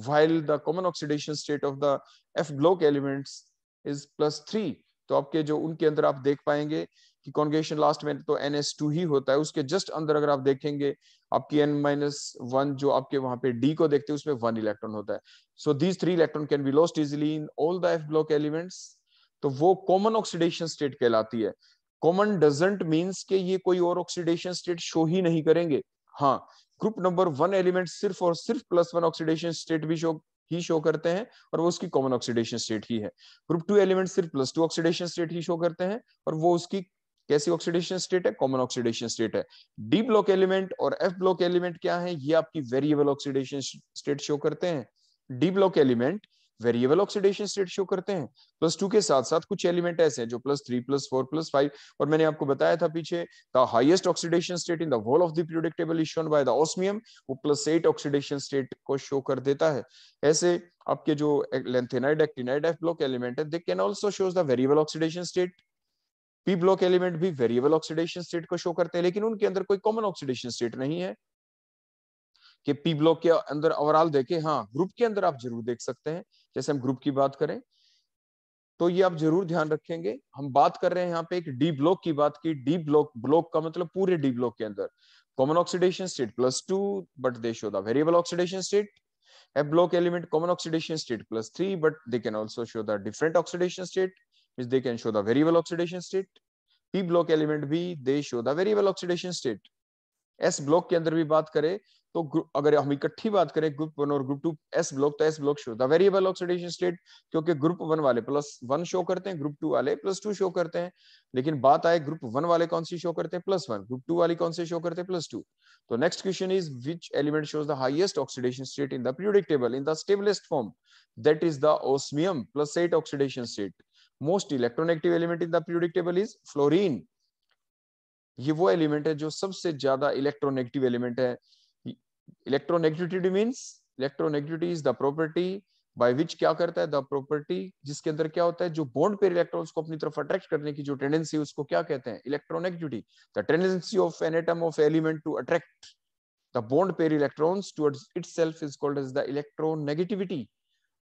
while the common oxidation state of the F block elements is plus three तो आपके जो उनके अंदर आप देख पाएंगे कि कॉन्गेशन लास्ट में तो एन एस टू ही होता है उसके जस्ट अंदर अगर आप देखेंगे आपकी एन माइनस वन जो आपके वहां पे डी को देखते हैं उसमें वन इलेक्ट्रॉन होता है so these three electron can be lost easily in all the F block elements तो वो कॉमन ऑक्सीडेशन स्टेट कहलाती है कॉमन डजेंट मीन्स के ये कोई और ऑक्सीडेशन स्टेट शो ही नहीं करेंगे हाँ ग्रुप नंबर वन एलिमेंट सिर्फ और सिर्फ प्लस वन ऑक्सीडेशन स्टेट भी शो ही शो करते हैं और वो उसकी कॉमन ऑक्सीडेशन स्टेट ही है ग्रुप टू एलिमेंट सिर्फ प्लस टू ऑक्सीडेशन स्टेट ही शो करते हैं और वो उसकी कैसी ऑक्सीडेशन स्टेट है कॉमन ऑक्सीडेशन स्टेट है डी ब्लॉक एलिमेंट और एफ ब्लॉक एलिमेंट क्या है ये आपकी वेरिएबल ऑक्सीडेशन स्टेट शो करते हैं D block element variable oxidation state show करते हैं प्लस टू के साथ साथ कुछ एलिमेंट ऐसे हैं जो plus three plus four plus five और मैंने आपको बताया था पीछे the highest oxidation state in the whole of the periodic table is shown by the osmium वो प्लस एट ऑक्सीडेशन स्टेट को शो कर देता है ऐसे आपके जो lanthanide actinide F block element है they can also shows the variable oxidation state P block element भी वेरिएबल ऑक्सीडेशन स्टेट को शो करते हैं लेकिन उनके अंदर कोई कॉमन ऑक्सीडेशन स्टेट नहीं है कि पी ब्लॉक के अंदर ओवरऑल देखे हाँ ग्रुप के अंदर आप जरूर देख सकते हैं जैसे हम ग्रुप की बात करें तो ये आप जरूर ध्यान रखेंगे हम बात कर रहे हैं यहाँ पे एक डी ब्लॉक की बात की डी ब्लॉक ब्लॉक का मतलब पूरे डी ब्लॉक के अंदर common oxidation state plus two but they show the variable oxidation state a block element common oxidation state plus three but they can also show the different oxidation state means they can show the variable oxidation state p block element भी they show the variable oxidation state s block के अंदर भी बात करें तो अगर हम इकट्ठी बात करें ग्रुप वन और ग्रुप टू एस ब्लॉक तो S block show the variable oxidation state क्योंकि ग्रुप वन वाले प्लस वन शो करते हैं ग्रुप टू वाले प्लस टू शो करते हैं लेकिन बात आए ग्रुप वन वाले कौन सी शो करते हैं प्लस वन ग्रुप टू वाले कौन से शो करते हैं प्लस टू तो next question is which element shows the highest oxidation state in the periodic table in the stablest form that is the osmium plus eight oxidation state most electronegative element in the periodic table is fluorine ये वो एलिमेंट है जो सबसे ज्यादा इलेक्ट्रोनेगेटिव एलिमेंट है electronegativity means electronegativity is the property by which क्या करता है द प्रॉपर्टी जिसके अंदर क्या होता है जो बॉन्ड पेयर इलेक्ट्रॉन्स को अपनी तरफ अट्रैक्ट करने की जो टेंडेंसी उसको क्या कहते हैं electronegativity the tendency of an atom of element to attract the bond pair electrons towards itself is called as the electronegativity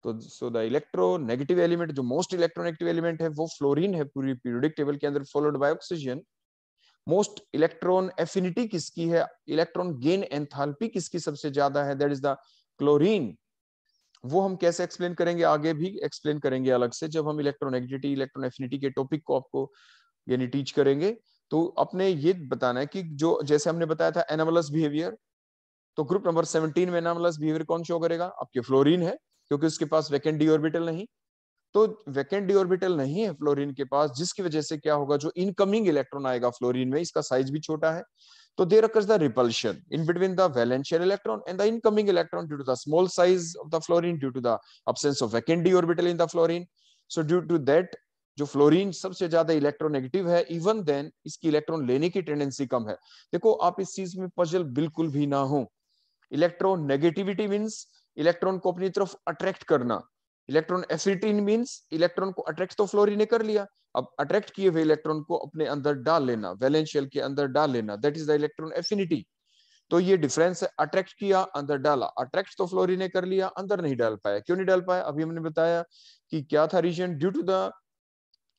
तो सो द नेगेटिव एलिमेंट जो मोस्ट इलेक्ट्रोनेगेटिव एलिमेंट है वो फ्लोरीन है पूरी पीरियोडिक टेबल के अंदर followed by oxygen most electron affinity किसकी है इलेक्ट्रॉन गेन एंथैल्पी किसकी सबसे ज्यादा है दैट इज द क्लोरीन वो हम कैसे एक्सप्लेन करेंगे आगे भी एक्सप्लेन करेंगे अलग से जब हम इलेक्ट्रोनेगेटिविटी इलेक्ट्रॉन एफिनिटी के टॉपिक को आपको यानी टीच करेंगे तो अपने ये बताना है कि जो जैसे हमने बताया था एनामलस बिहेवियर तो ग्रुप नंबर 17 में एनामलस बिहेवियर कौन शो करेगा आपके फ्लोरीन है क्योंकि उसके पास वैकेंट डी ऑर्बिटल नहीं तो वैकेंट डी ऑर्बिटल नहीं है फ्लोरीन के पास जिसकी वजह से क्या होगा जो इनकमिंग इलेक्ट्रॉन आएगा फ्लोरीन में इसका साइज भी छोटा है तो there occurs the repulsion in between the valence shell electron and the incoming electron due to the small size of the fluorine due to the absence of vacant D orbital in the fluorine so due to that जो फ्लोरीन सबसे ज्यादा इलेक्ट्रोनेगेटिव है इवन देन इसकी इलेक्ट्रॉन लेने की टेंडेंसी कम है देखो आप इस चीज में पजल बिल्कुल भी ना हो इलेक्ट्रोनेगेटिविटी मीन्स इलेक्ट्रॉन को अपनी तरफ अट्रैक्ट करना इलेक्ट्रॉन एफिटीन मींस इलेक्ट्रॉन को अट्रैक्ट तो फ्लोरीन ने कर लिया अब अट्रैक्ट किए हुए इलेक्ट्रॉन को अपने अंदर डाल लेना वैलेंशियल के अंदर डाल लेना that is the electron affinity तो ये डिफरेंस है अट्रैक्ट किया अंदर डाला अट्रैक्ट तो फ्लोरीन ने कर लिया अंदर नहीं डाल पाया क्यों नहीं डाल पाया अभी हमने बताया कि क्या था reason due to the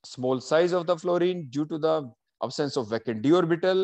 small size of the fluorine due to the absence of vacant d orbital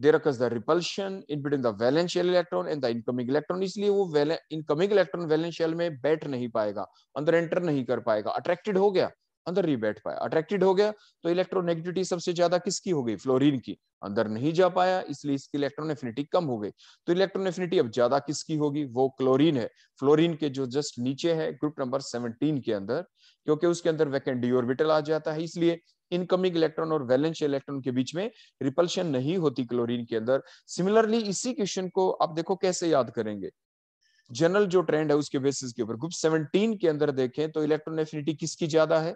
there occurs the repulsion in between the valence shell electron and the incoming electron इसलिए वो इनकमिंग इलेक्ट्रॉन वैलेंस शेल में बैठ नहीं पाएगा अंदर एंटर नहीं कर पाएगा अट्रैक्टेड हो गया अंदर नहीं बैठ पाया अट्रैक्टेड हो गया तो इलेक्ट्रोनेगेटिविटी सबसे ज्यादा किसकी हो गई फ्लोरीन की अंदर नहीं जा पाया इसलिए इसकी इलेक्ट्रॉन एफिनिटी कम हो गई तो इलेक्ट्रॉन एफिनिटी अब ज्यादा किसकी होगी वो क्लोरीन है फ्लोरीन के जो जस्ट नीचे है ग्रुप नंबर 17 के अंदर क्योंकि उसके अंदर वैकेंट डी ऑर्बिटल आ जाता है इसलिए इनकमिंग इलेक्ट्रॉन और वैलेंस इलेक्ट्रॉन के बीच में रिपल्शन नहीं होती क्लोरीन के अंदर सिमिलरली इसी क्वेश्चन को आप देखो कैसे याद करेंगे जनरल जो ट्रेंड है उसके बेसिस के ऊपर ग्रुप 17 के अंदर देखें तो इलेक्ट्रॉन एफिनिटी किसकी ज्यादा है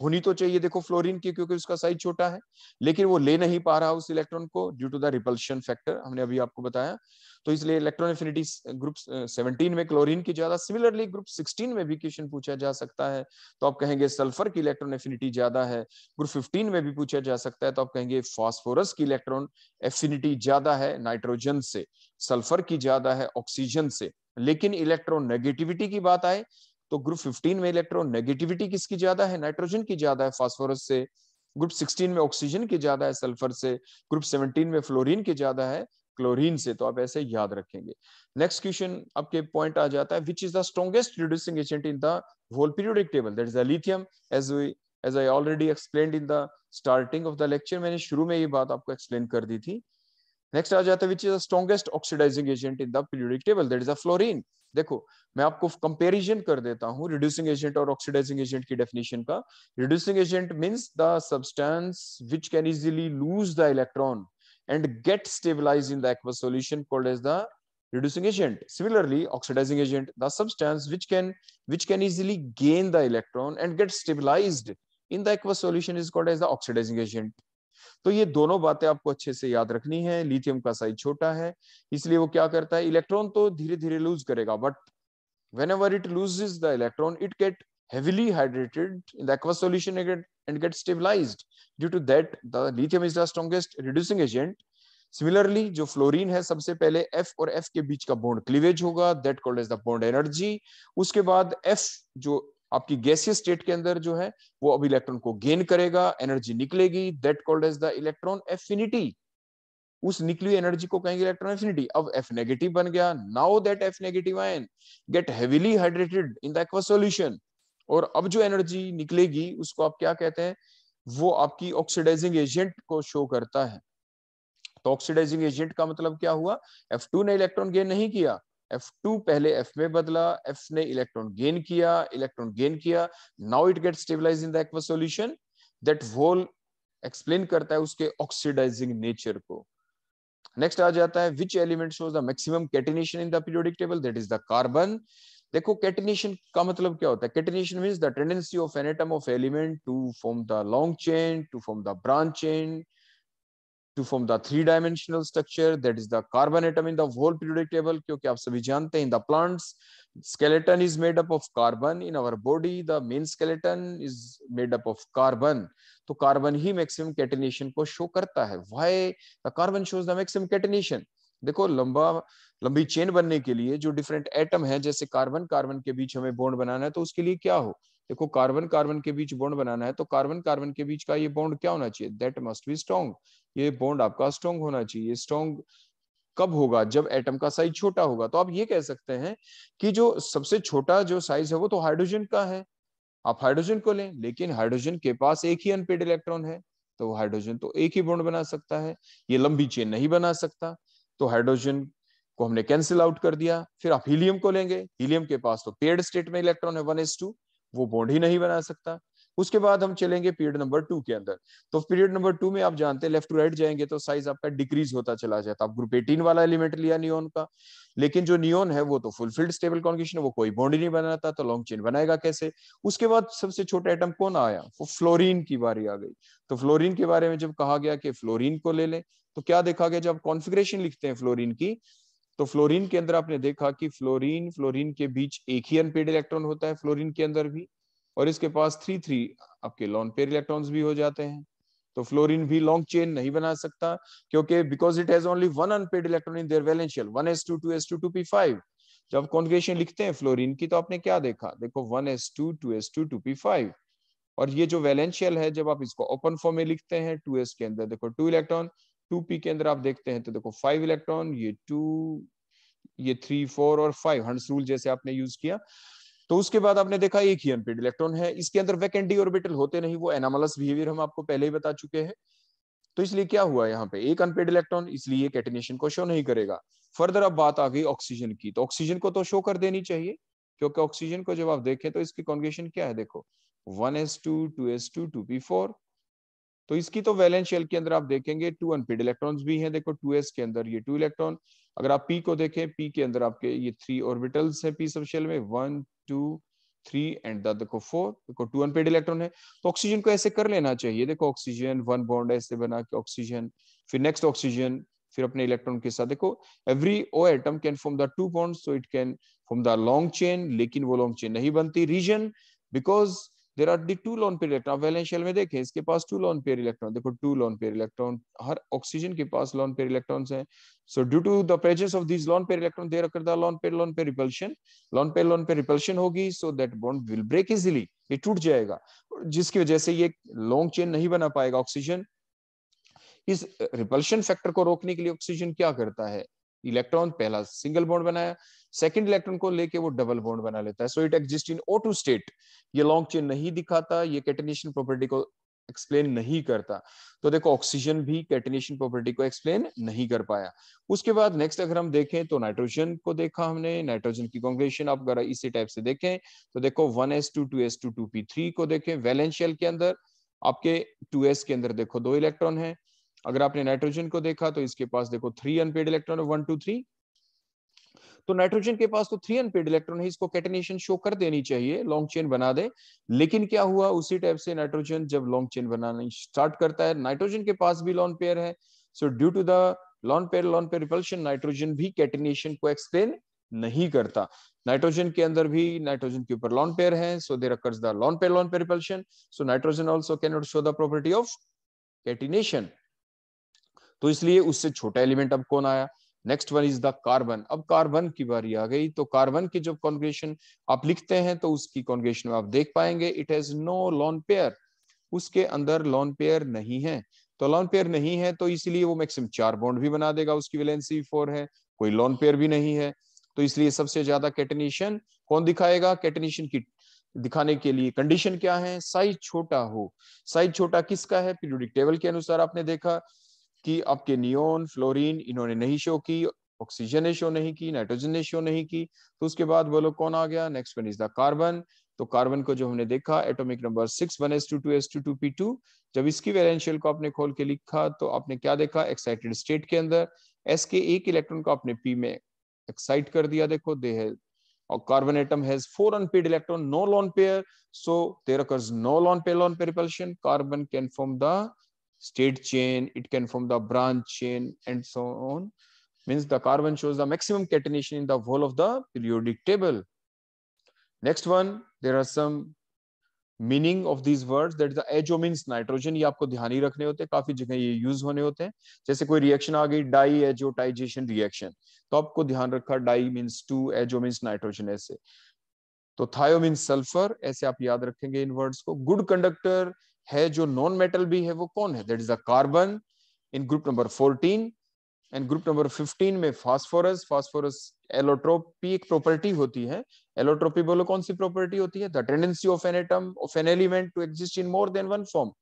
होनी तो चाहिए देखो फ्लोरीन की क्योंकि उसका साइज छोटा है लेकिन वो ले नहीं पा रहा उस इलेक्ट्रॉन को due to the repulsion factor हमने अभी आपको बताया तो इसलिए इलेक्ट्रॉन इफिनिटी ग्रुप 17 में क्लोरीन की ज्यादा सिमिलरली ग्रुप 16 में भी क्वेश्चन पूछा जा सकता है तो आप कहेंगे सल्फर की इलेक्ट्रॉन एफिनिटी ज्यादा है ग्रुप 15 में भी पूछा जा सकता है तो आप कहेंगे फास्फोरस की इलेक्ट्रॉन एफिनिटी ज्यादा है नाइट्रोजन से सल्फर की ज्यादा है ऑक्सीजन से लेकिन इलेक्ट्रॉन नेगेटिविटी की बात आए तो ग्रुप 15 में इलेक्ट्रॉन नेगेटिविटी किसकी ज्यादा है नाइट्रोजन की ज्यादा है फास्फोरस से ग्रुप 16 में ऑक्सीजन की ज्यादा है सल्फर से ग्रुप 17 में फ्लोरीन की ज्यादा है क्लोरीन से तो आप ऐसे याद रखेंगे नेक्स्ट क्वेश्चन आपके पॉइंट आ जाता है which is the strongest reducing agent in the whole periodic table that is lithium as we as I already explain in the starting of the lecture मैंने शुरू में ये बात आपको एक्सप्लेन कर दी थी नेक्स्ट आ जाता है which is the strongest oxidising agent in the periodic table that is the fluorine देखो मैं आपको कंपेरिजन कर देता हूं रिड्यूसिंग एजेंट और ऑक्सीडाइजिंग एजेंट की डेफिनेशन का reducing agent means the substance which can easily lose the electron and get stabilise in the solution called as the reducing agent similarly oxidizing agent the substance which can which can easily gain the electron and get stabilized in the aqueous solution is called as the oxidizing agent तो ये दोनों बातें आपको अच्छे से याद रखनी है लिथियम का साइज छोटा है इसलिए वो क्या करता है इलेक्ट्रॉन तो धीरे धीरे लूज करेगा but whenever it loses the electron it get heavily hydrated in the aqueous solution and get stabilized. Due to that, the lithium is the strongest reducing agent. Similarly, जो फ्लोरीन है सबसे पहले F और F के बीच का बॉन्ड क्लीवेज होगा that called the bond energy उसके बाद F जो आपकी गैसियस स्टेट के अंदर जो है वो अब इलेक्ट्रॉन को गेन करेगा एनर्जी निकलेगी that called as the electron affinity उस निकली एनर्जी को कहेंगे इलेक्ट्रॉन एफिनिटी अब एफ नेगेटिव बन गया now that f negative ion get heavily hydrated in the aqua solution और अब जो एनर्जी निकलेगी उसको आप क्या कहते हैं वो आपकी ऑक्सीडाइजिंग एजेंट को शो करता है तो ऑक्सीडाइजिंग एजेंट का मतलब क्या हुआ F2 ने इलेक्ट्रॉन गेन नहीं किया F2 पहले F में बदला F ने इलेक्ट्रॉन गेन किया इलेक्ट्रॉन गेन किया now it get stabilise in the aqua solution that whole explain करता है उसके ऑक्सीडाइजिंग नेचर को नेक्स्ट आ जाता है which element shows the maximum catenation in the periodic table that is the carbon देखो कैटिनेशन का मतलब क्या होता है catenation means the tendency of an atom of element to form the long chain to form the branch chain to form the three dimensional structure that is the carbon atom in the whole periodic table kyunki aap sabhi jante hain in the plants skeleton is made up of carbon in our body the main skeleton is made up of carbon to carbon hi maximum catenation ko show karta hai why the carbon shows the maximum catenation देखो लंबा लंबी चेन बनने के लिए जो डिफरेंट एटम है जैसे कार्बन कार्बन के बीच हमें बॉन्ड बनाना है तो उसके लिए क्या हो देखो कार्बन कार्बन के बीच बॉन्ड बनाना है तो कार्बन कार्बन के बीच का ये बॉन्ड क्या होना चाहिए दैट मस्ट बी स्ट्रॉन्ग ये बॉन्ड आपका स्ट्रॉन्ग होना चाहिए स्ट्रॉन्ग कब होगा जब एटम का साइज छोटा होगा तो आप ये कह सकते हैं कि जो सबसे छोटा जो साइज है वो तो हाइड्रोजन का है आप हाइड्रोजन को लें लेकिन हाइड्रोजन के पास एक ही अनपेड इलेक्ट्रॉन है तो हाइड्रोजन तो एक ही बॉन्ड बना सकता है ये लंबी चेन नहीं बना सकता तो हाइड्रोजन को हमने कैंसिल आउट कर दिया फिर आप हीलियम को लेंगे हीलियम के पास तो पेड स्टेट में इलेक्ट्रॉन है वन एस टू वो बॉन्ड ही नहीं बना सकता उसके बाद हम चलेंगे पीरियड नंबर टू के अंदर तो पीरियड नंबर टू में आप जानते हैं लेफ्ट टू राइट जाएंगे तो साइज आपका डिक्रीज होता चला जाता आप ग्रुप एटीन वाला एलिमेंट लिया नियोन का लेकिन जो नियोन है वो तो फुलफिल्ड स्टेबल कॉन्डिशन है वो कोई बॉन्ड ही नहीं बनाता तो लॉन्ग चेन बनाएगा कैसे उसके बाद सबसे छोटा आइटम कौन आया वो फ्लोरिन की बारी आ गई तो फ्लोरिन के बारे में जब कहा गया कि फ्लोरिन को ले लें तो क्या देखा गया जब कॉन्फिग्रेशन लिखते हैं फ्लोरिन की तो फ्लोरीन के अंदर आपने देखा कि फ्लोरीन फ्लोरीन के बीच एक ही अनपेड इलेक्ट्रॉन होता है फ्लोरीन के अंदर भी और इसके पास थ्री थ्री आपके लॉन्ग पेयर इलेक्ट्रॉन्स भी हो जाते हैं तो फ्लोरीन भी लॉन्ग चेन नहीं बना सकता क्योंकि because it has only one unpaired electron in there s two two p five जब कॉन्गेशन लिखते हैं फ्लोरीन की तो आपने क्या देखा देखो टू पी फाइव और ये जो वैलेंशियल है जब आप इसको ओपन फॉर्म में लिखते हैं टू एस के अंदर देखो टू इलेक्ट्रॉन टू पी के अंदर आप देखते हैं तो देखो फाइव इलेक्ट्रॉन ये टू ये थ्री फोर और फाइव हंड्स रूल जैसे आपने यूज किया तो उसके बाद आपने देखा एक ही अनपेड इलेक्ट्रॉन है इसके अंदर वैकेंडी ऑर्बिटल होते नहीं वो एनामलस बिहेवियर हम आपको पहले ही बता चुके हैं तो इसलिए क्या हुआ यहाँ पे एक अनपेड इलेक्ट्रॉन इसलिए कैटिनेशन को शो नहीं करेगा फर्दर अब बात आ गई ऑक्सीजन की तो ऑक्सीजन को तो शो कर देनी चाहिए क्योंकि ऑक्सीजन को जब आप देखें तो इसकी कॉन्गेशन क्या है देखो one s two two S two two p four तो इसकी तो वैलेंस शेल के अंदर आप देखेंगे टू अनपेड इलेक्ट्रॉन्स भी हैं देखो टू के अंदर ये टू इलेक्ट्रॉन अगर आप पी को देखें पी के अंदर आपके ये थ्री ऑर्बिटल्स हैं पी सब शेल में वन टू थ्री एंड देखो फोर देखो टू अनपेड इलेक्ट्रॉन है तो ऑक्सीजन को ऐसे कर लेना चाहिए देखो ऑक्सीजन वन बॉन्ड ऐसे बना के ऑक्सीजन फिर नेक्स्ट ऑक्सीजन फिर अपने इलेक्ट्रॉन के साथ देखो every O atom can form the two bond so it can form the long chain लेकिन वो लॉन्ग चेन नहीं बनती reason because there are the two lone pair electron valence में देखें इसके पास टू लॉन पेयर इलेक्ट्रॉन देखो टू लॉन पेयर इलेक्ट्रॉन हर ऑक्सीजन के पास लॉन पेयर इलेक्ट्रॉन्स हैं so due to the presence of this lone pair electron there occur the lone pair lone pair repulsion lone pair lone pair repulsion होगी so that bond will break easily ये टूट जाएगा जिसकी वजह से ये लॉन्ग चेन नहीं बना पाएगा ऑक्सीजन इस रिपल्शन फैक्टर को रोकने के लिए ऑक्सीजन क्या करता है इलेक्ट्रॉन पहला सिंगल बॉन्ड बनाया सेकंड इलेक्ट्रॉन को लेके वो डबल बॉन्ड बना लेता है so it exist in O two state ये लॉन्ग चेन नहीं दिखाता ये कैटेनेशन प्रॉपर्टी को एक्सप्लेन नहीं करता तो देखो ऑक्सीजन भी कैटेनेशन प्रॉपर्टी को एक्सप्लेन नहीं कर पाया उसके बाद नेक्स्ट अगर हम देखें तो नाइट्रोजन को देखा हमने नाइट्रोजन की कॉन्ग्रेशन आप अगर इसी टाइप से देखें तो देखो one s two two S two two p three को देखें वैलेंशियल के अंदर आपके टू एस के अंदर देखो दो इलेक्ट्रॉन है अगर आपने नाइट्रोजन को देखा तो इसके पास देखो three unpaired electron one two three तो नाइट्रोजन के पास तो थ्री अनपेड इलेक्ट्रॉन है इसको कैटनेशन शो कर देनी चाहिए लॉन्ग चेन बना दे लेकिन क्या हुआ उसी टाइप से नाइट्रोजन जब लॉन्ग चेन बनाना स्टार्ट करता है नाइट्रोजन के पास भी लॉन पेयर है so due to the lone pair lone pair repulsion nitrogen भी कैटनेशन को एक्सप्लेन नहीं करता नाइट्रोजन के अंदर भी नाइट्रोजन के ऊपर लॉन पेयर है so there occurs the lone pair lone pair repulsion so nitrogen also cannot show the property of catenation तो इसलिए उससे छोटा एलिमेंट अब कौन आया next one is the carbon अब कार्बन की बारी आ गई तो कार्बन की जब कॉन्ग्रेशन आप लिखते हैं तो उसकी कॉन्ग्रेशन में आप देख पाएंगे it has no lone pair उसके अंदर लॉन पेयर नहीं है तो लॉन पेयर नहीं है तो इसलिए वो मैक्सिम चार बॉन्ड भी बना देगा उसकी वैलेंसी फोर है कोई लॉन पेयर भी नहीं है तो इसलिए सबसे ज्यादा कैटेनेशन कौन दिखाएगा कैटेनेशन की दिखाने के लिए कंडीशन क्या है साइज छोटा हो साइज छोटा किसका है पीरियोडिक टेबल के अनुसार आपने देखा कि आपके नियोन फ्लोरीन इन्होंने नहीं शो की ऑक्सीजन ने शो नहीं की नाइट्रोजन ने शो नहीं की तो उसके बाद बोलो कौन आ गया next one is the carbon तो कार्बन को जो हमने देखा atomic number six one s two two S two two p two जब इसकी वेरेंशियल को आपने खोल के लिखा तो आपने क्या देखा एक्साइटेड स्टेट के अंदर एस के एक इलेक्ट्रॉन को आपने पी में एक्साइट कर दिया देखो दे है और carbon atom has four unpaired electron no lone pair so there occurs no lone pair lone pair repulsion carbon can form the state chain, it can form the branch chain and so on. Means the carbon shows the maximum catenation in the whole of the periodic table. Next one, there are some meaning of these word that the azo means nitrogen ये आपको ध्यान ही रखने होते हैं काफी जगह ये यूज होने होते हैं जैसे कोई रिएक्शन आ गई डाई एजोटाइजेशन रिएक्शन तो आपको ध्यान रखा di means two azo means nitrogen ऐसे तो थायो मीन्स सल्फर ऐसे आप याद रखेंगे इन वर्ड्स को गुड कंडक्टर है जो नॉन मेटल भी है वो कौन है that is the carbon in group number 14 and group number 15 में फास्फोरस फास्फोरस एलोट्रोपी एक प्रॉपर्टी होती है एलोट्रोपी बोलो कौन सी प्रॉपर्टी होती है the tendency of an atom of an element to exist in more than one form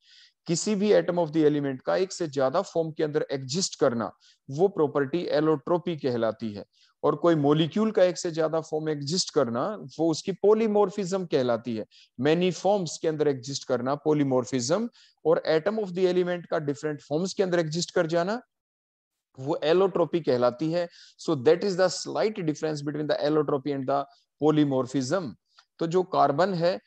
किसी भी एटम ऑफ द एलिमेंट का एक से ज्यादा फॉर्म के अंदर एग्जिस्ट करना वो प्रॉपर्टी एलोट्रोपी कहलाती है और कोई मोलिक्यूल का एक से ज्यादा फॉर्म एग्जिस्ट करना वो उसकी पोलीमोर्फिज्म कहलाती है मेनी फॉर्म्स के अंदर एग्जिस्ट करना पोलीमोर्फिज्म और एटम ऑफ द एलिमेंट का डिफरेंट फॉर्म्स के अंदर एग्जिस्ट कर जाना वो एलोट्रोपी कहलाती है so that is the slight difference between the allotropy and the polymorphism तो जो कार्बन है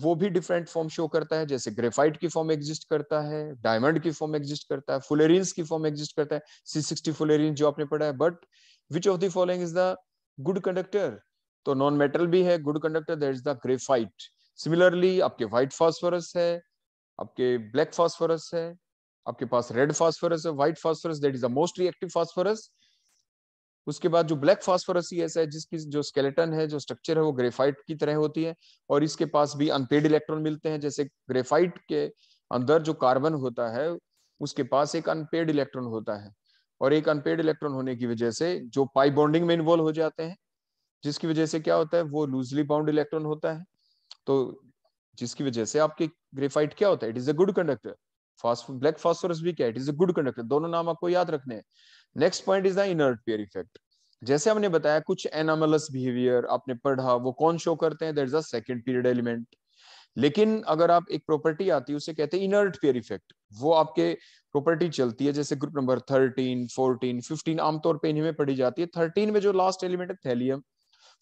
वो भी डिफरेंट फॉर्म शो करता है जैसे ग्रेफाइट की फॉर्म एग्जिस्ट करता है डायमंड की फॉर्म एग्जिस्ट करता है फुलेरिन की फॉर्म एग्जिस्ट करता है सी सिक्सटी फुलेरिन जो आपने पढ़ा है but which of the following is the good conductor तो नॉन मेटल भी है good conductor that is the graphite similarly आपके व्हाइट फास्फोरस है आपके ब्लैक फास्फोरस है आपके पास रेड फास्फोरस है white phosphorus that is the most reactive phosphorus उसके बाद जो ब्लैक फास्फोरस ही ऐसा है जिसकी जो स्केलेटन है जो स्ट्रक्चर है वो ग्रेफाइट की तरह होती है और इसके पास भी अनपेड इलेक्ट्रॉन मिलते हैं जैसे ग्रेफाइट के अंदर जो कार्बन होता है उसके पास एक अनपेड इलेक्ट्रॉन होता है और एक अनपेड इलेक्ट्रॉन होने की वजह से जो पाई बॉन्डिंग में इन्वॉल्व हो जाते हैं जिसकी वजह से क्या होता है वो लूजली बाउंड इलेक्ट्रॉन होता है तो जिसकी वजह से आपके ग्रेफाइट क्या होता है it is a good conductor fast black phosphorus भी क्या it is a good conductor दोनों नाम आपको याद रखने हैं next point is the inert pair effect जैसे हमने बताया कुछ एनामलस बिहेवियर आपने पढ़ा वो कौन शो करते हैं there is a second period element लेकिन अगर आप एक प्रॉपर्टी आती है उसे कहते हैं इनर्ट पेयर इफेक्ट वो आपके प्रॉपर्टी चलती है जैसे group number thirteen fourteen fifteen आमतौर पर इन्हीं में पड़ी जाती है थर्टीन में जो लास्ट एलिमेंट है थैलियम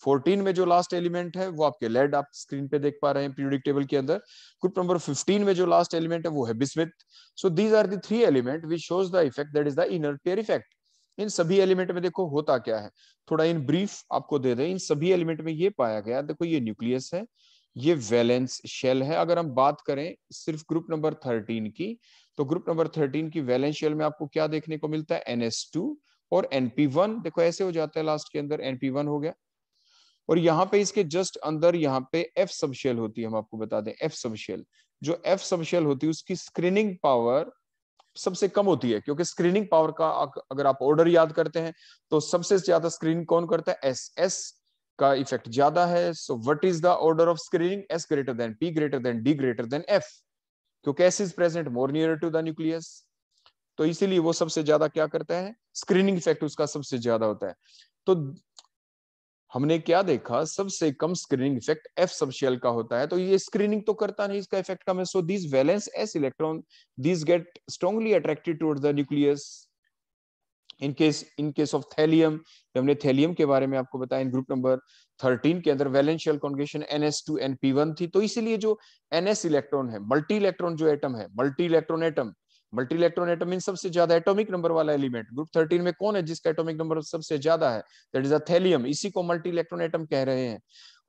14 में जो लास्ट एलिमेंट है वो आपके लेड आप स्क्रीन पे देख पा रहे हैं पीरियोडिक टेबल के अंदर ग्रुप नंबर 15 में जो लास्ट एलिमेंट है वो है bismuth so these are the three element which shows the effect that is the inner pair effect इन सभी एलिमेंट में देखो होता क्या है थोड़ा इन ब्रीफ आपको दे रहे इन सभी एलिमेंट में ये पाया गया देखो ये न्यूक्लियस है ये वैलेंस शेल है अगर हम बात करें सिर्फ ग्रुप नंबर थर्टीन की तो ग्रुप नंबर थर्टीन की वैलेंस शेल में आपको क्या देखने को मिलता है एस टू और वन देखो ऐसे हो जाता है लास्ट के अंदर वन हो गया और यहाँ पे इसके जस्ट अंदर यहाँ पे एफ सबशेल होती है हम आपको बता दें एफ सबशेल जो एफ सबशेल होती है उसकी स्क्रीनिंग पावर सबसे कम होती है क्योंकि स्क्रीनिंग पावर का अगर आप ऑर्डर याद करते हैं तो सबसे ज्यादा स्क्रीन कौन करता है एस एस का इफेक्ट ज्यादा है so what is the order of screening s greater than p greater than d greater than f क्योंकि s is present more near to the nucleus तो इसीलिए वो सबसे ज्यादा क्या करता है स्क्रीनिंग इफेक्ट उसका सबसे ज्यादा होता है तो हमने क्या देखा सबसे कम स्क्रीनिंग इफेक्ट एफ सबशेल का होता है तो ये स्क्रीनिंग तो करता नहीं इसका इफेक्ट कम है so this valence s electron this get strongly attracted towards the nucleus in case in case of thallium हमने थैलियम के बारे में आपको बताया इन ग्रुप नंबर 13 के अंदर वैलेंशियल कॉन्गेशन पी वन थी तो इसीलिए जो एन एस इलेक्ट्रॉन है मल्टी इलेक्ट्रॉन जो एटम है multi electron atom multi electron atom इन सबसे ज्यादा एटॉमिक नंबर वाला एलिमेंट ग्रुप 13 में कौन है जिसका एटॉमिक नंबर सबसे ज्यादा है दैट इज अ थैलियम इसी को मल्टी इलेक्ट्रॉन एटम कह रहे हैं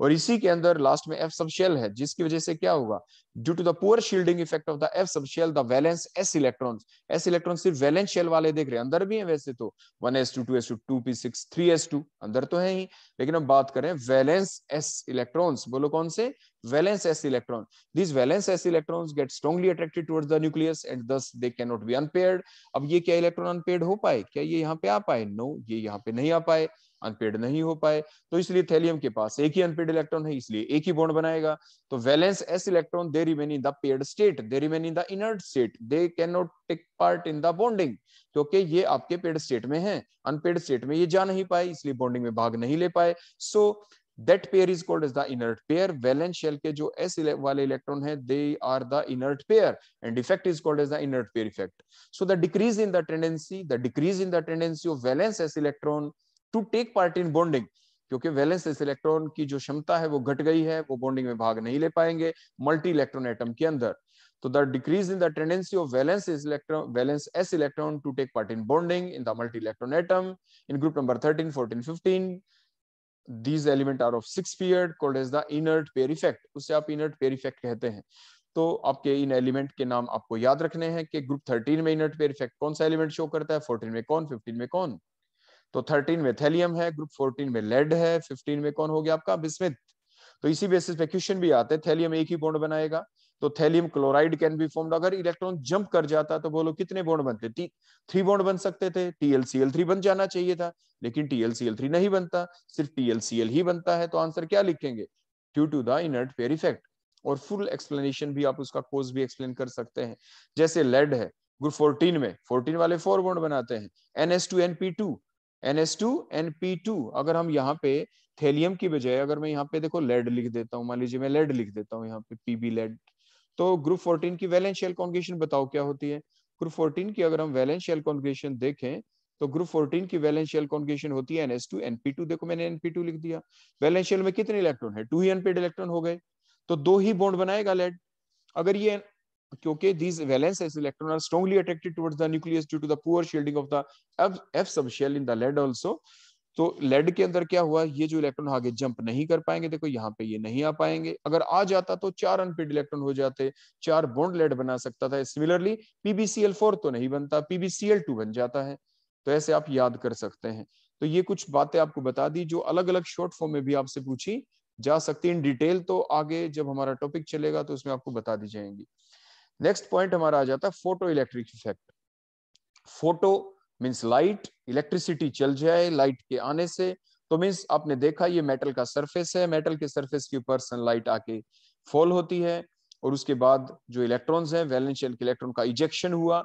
और इसी के अंदर लास्ट में एफ सब है जिसकी वजह से क्या होगा due to the poor shielding effect of the f sub the valence s electrons s electron सिर्फ वैलेंस शेल वाले देख रहे हैं अंदर भी है वैसे तो वन एस टू टू अंदर तो है ही लेकिन हम बात करें वैलेंस एस इलेक्ट्रॉन्स बोलो कौन से valence s electron this valence s electrons get strongly attracted towards the nucleus and thus they can not be unpaired अब ये क्या इलेक्ट्रॉन अनपेयर्ड हो पाए क्या ये यहाँ पे आ पाए नो ये यहाँ पे नहीं आ पाए अनपेड नहीं हो पाए तो इसलिए थैलियम के पास एक ही अनपेड इलेक्ट्रॉन है इसलिए एक ही बॉन्ड बनाएगा तो valence s electron they remain in the paired state they remain in the inert state they can not take part in the bonding क्योंकि ये आपके पेड स्टेट में है अनपेड स्टेट में ये जा नहीं पाए इसलिए बॉन्डिंग में भाग नहीं ले पाए so that pair is called is the inert pair valence shell के जो एस वाले इलेक्ट्रॉन है they are the inert pair and effect is called is the inert pair effect so the decrease in the tendency the decrease in the tendency of valence s electron to take part in bonding क्योंकि वैलेंस इस इलेक्ट्रॉन की जो क्षमता है वो घट गई है वो बॉन्डिंग में भाग नहीं ले पाएंगे मल्टी इलेक्ट्रॉन एटम के अंदर तो the decrease in the tendency of valence s electron valence s electron to take part in bonding in the multi electron atom in group number 13 14 15 these element are of six period called as the inert pair effect उसे आप इनर्ट पेयर इफेक्ट कहते हैं तो आपके इन एलिमेंट के नाम आपको याद रखने हैं कि ग्रुप 13 में इनर्ट पेयर इफेक्ट कौन सा एलिमेंट शो करता है 14 में कौन 15 में कौन तो 13 में थैलियम है ग्रुप 14 में लेड है 15 में कौन हो गया आपका बिस्मिथ तो इसी बेसिस पे क्वेश्चन भी आते हैं थैलियम एक ही बोन्ड बनाएगा तो thallium chloride can be form अगर इलेक्ट्रॉन जंप कर जाता तो बोलो कितने बोन्ड बनते थ्री बोन्ड बन सकते थे टीएलसीएल थ्री बन जाना चाहिए था लेकिन टीएलसीएल थ्री नहीं बनता सिर्फ टीएलसीएल ही बनता है तो आंसर क्या लिखेंगे due to the inert pair effect और फुल एक्सप्लेनेशन भी आप उसका कोर्स भी एक्सप्लेन कर सकते हैं जैसे लेड है ग्रुप 14 में 14 वाले फोर बॉन्ड बनाते हैं n S two n p two NS2 and अगर हम यहाँ पे थेलियम की बजाय अगर मैं यहाँ पे देखो लेड लिख देता हूँ मान लीजिए मैं लेड लिख देता हूँ यहाँ पे पीबी लेड तो ग्रुप 14 की वैलेंशियल कॉन्ग्रेशन बताओ क्या होती है ग्रुप 14 की अगर हम वैलेंशियल कॉन्ग्रेशन देखें तो ग्रुप 14 की वैलेंशियल शेल कॉन्ग्रेशन होती है NS2 NP2 देखो मैंने NP2 लिख दिया वैलेंशियल में कितने इलेक्ट्रॉन है टू ही अनपेड इलेक्ट्रॉन हो गए तो दो ही बॉन्ड बनाएगा लेड अगर ये क्योंकि these valence electron are strongly attracted towards the nucleus due to the poor shielding of the f f subshell in the lead तो लेड के अंदर क्या हुआ ये जो इलेक्ट्रॉन आगे जंप नहीं कर पाएंगे देखो यहाँ पे ये नहीं आ पाएंगे अगर आ जाता तो चार अनपेड इलेक्ट्रॉन हो जाते चार बॉन्ड लेड बना सकता था सिमिलरली पीबीसीएल फोर तो नहीं बनता पीबीसीएल टू बन जाता है तो ऐसे आप याद कर सकते हैं तो ये कुछ बातें आपको बता दी जो अलग अलग शॉर्ट फॉर्म में भी आपसे पूछी जा सकती है इन डिटेल तो आगे जब हमारा टॉपिक चलेगा तो उसमें आपको बता दी जाएंगी नेक्स्ट पॉइंट हमारा आ जाता है photoelectric effect photo means light electricity चल जाए लाइट के आने से तो मीन्स आपने देखा ये मेटल का सरफेस है मेटल के सरफेस के ऊपर सनलाइट आके फॉल होती है और उसके बाद जो इलेक्ट्रॉन्स हैं वैलेंस शेल के इलेक्ट्रॉन का इजेक्शन हुआ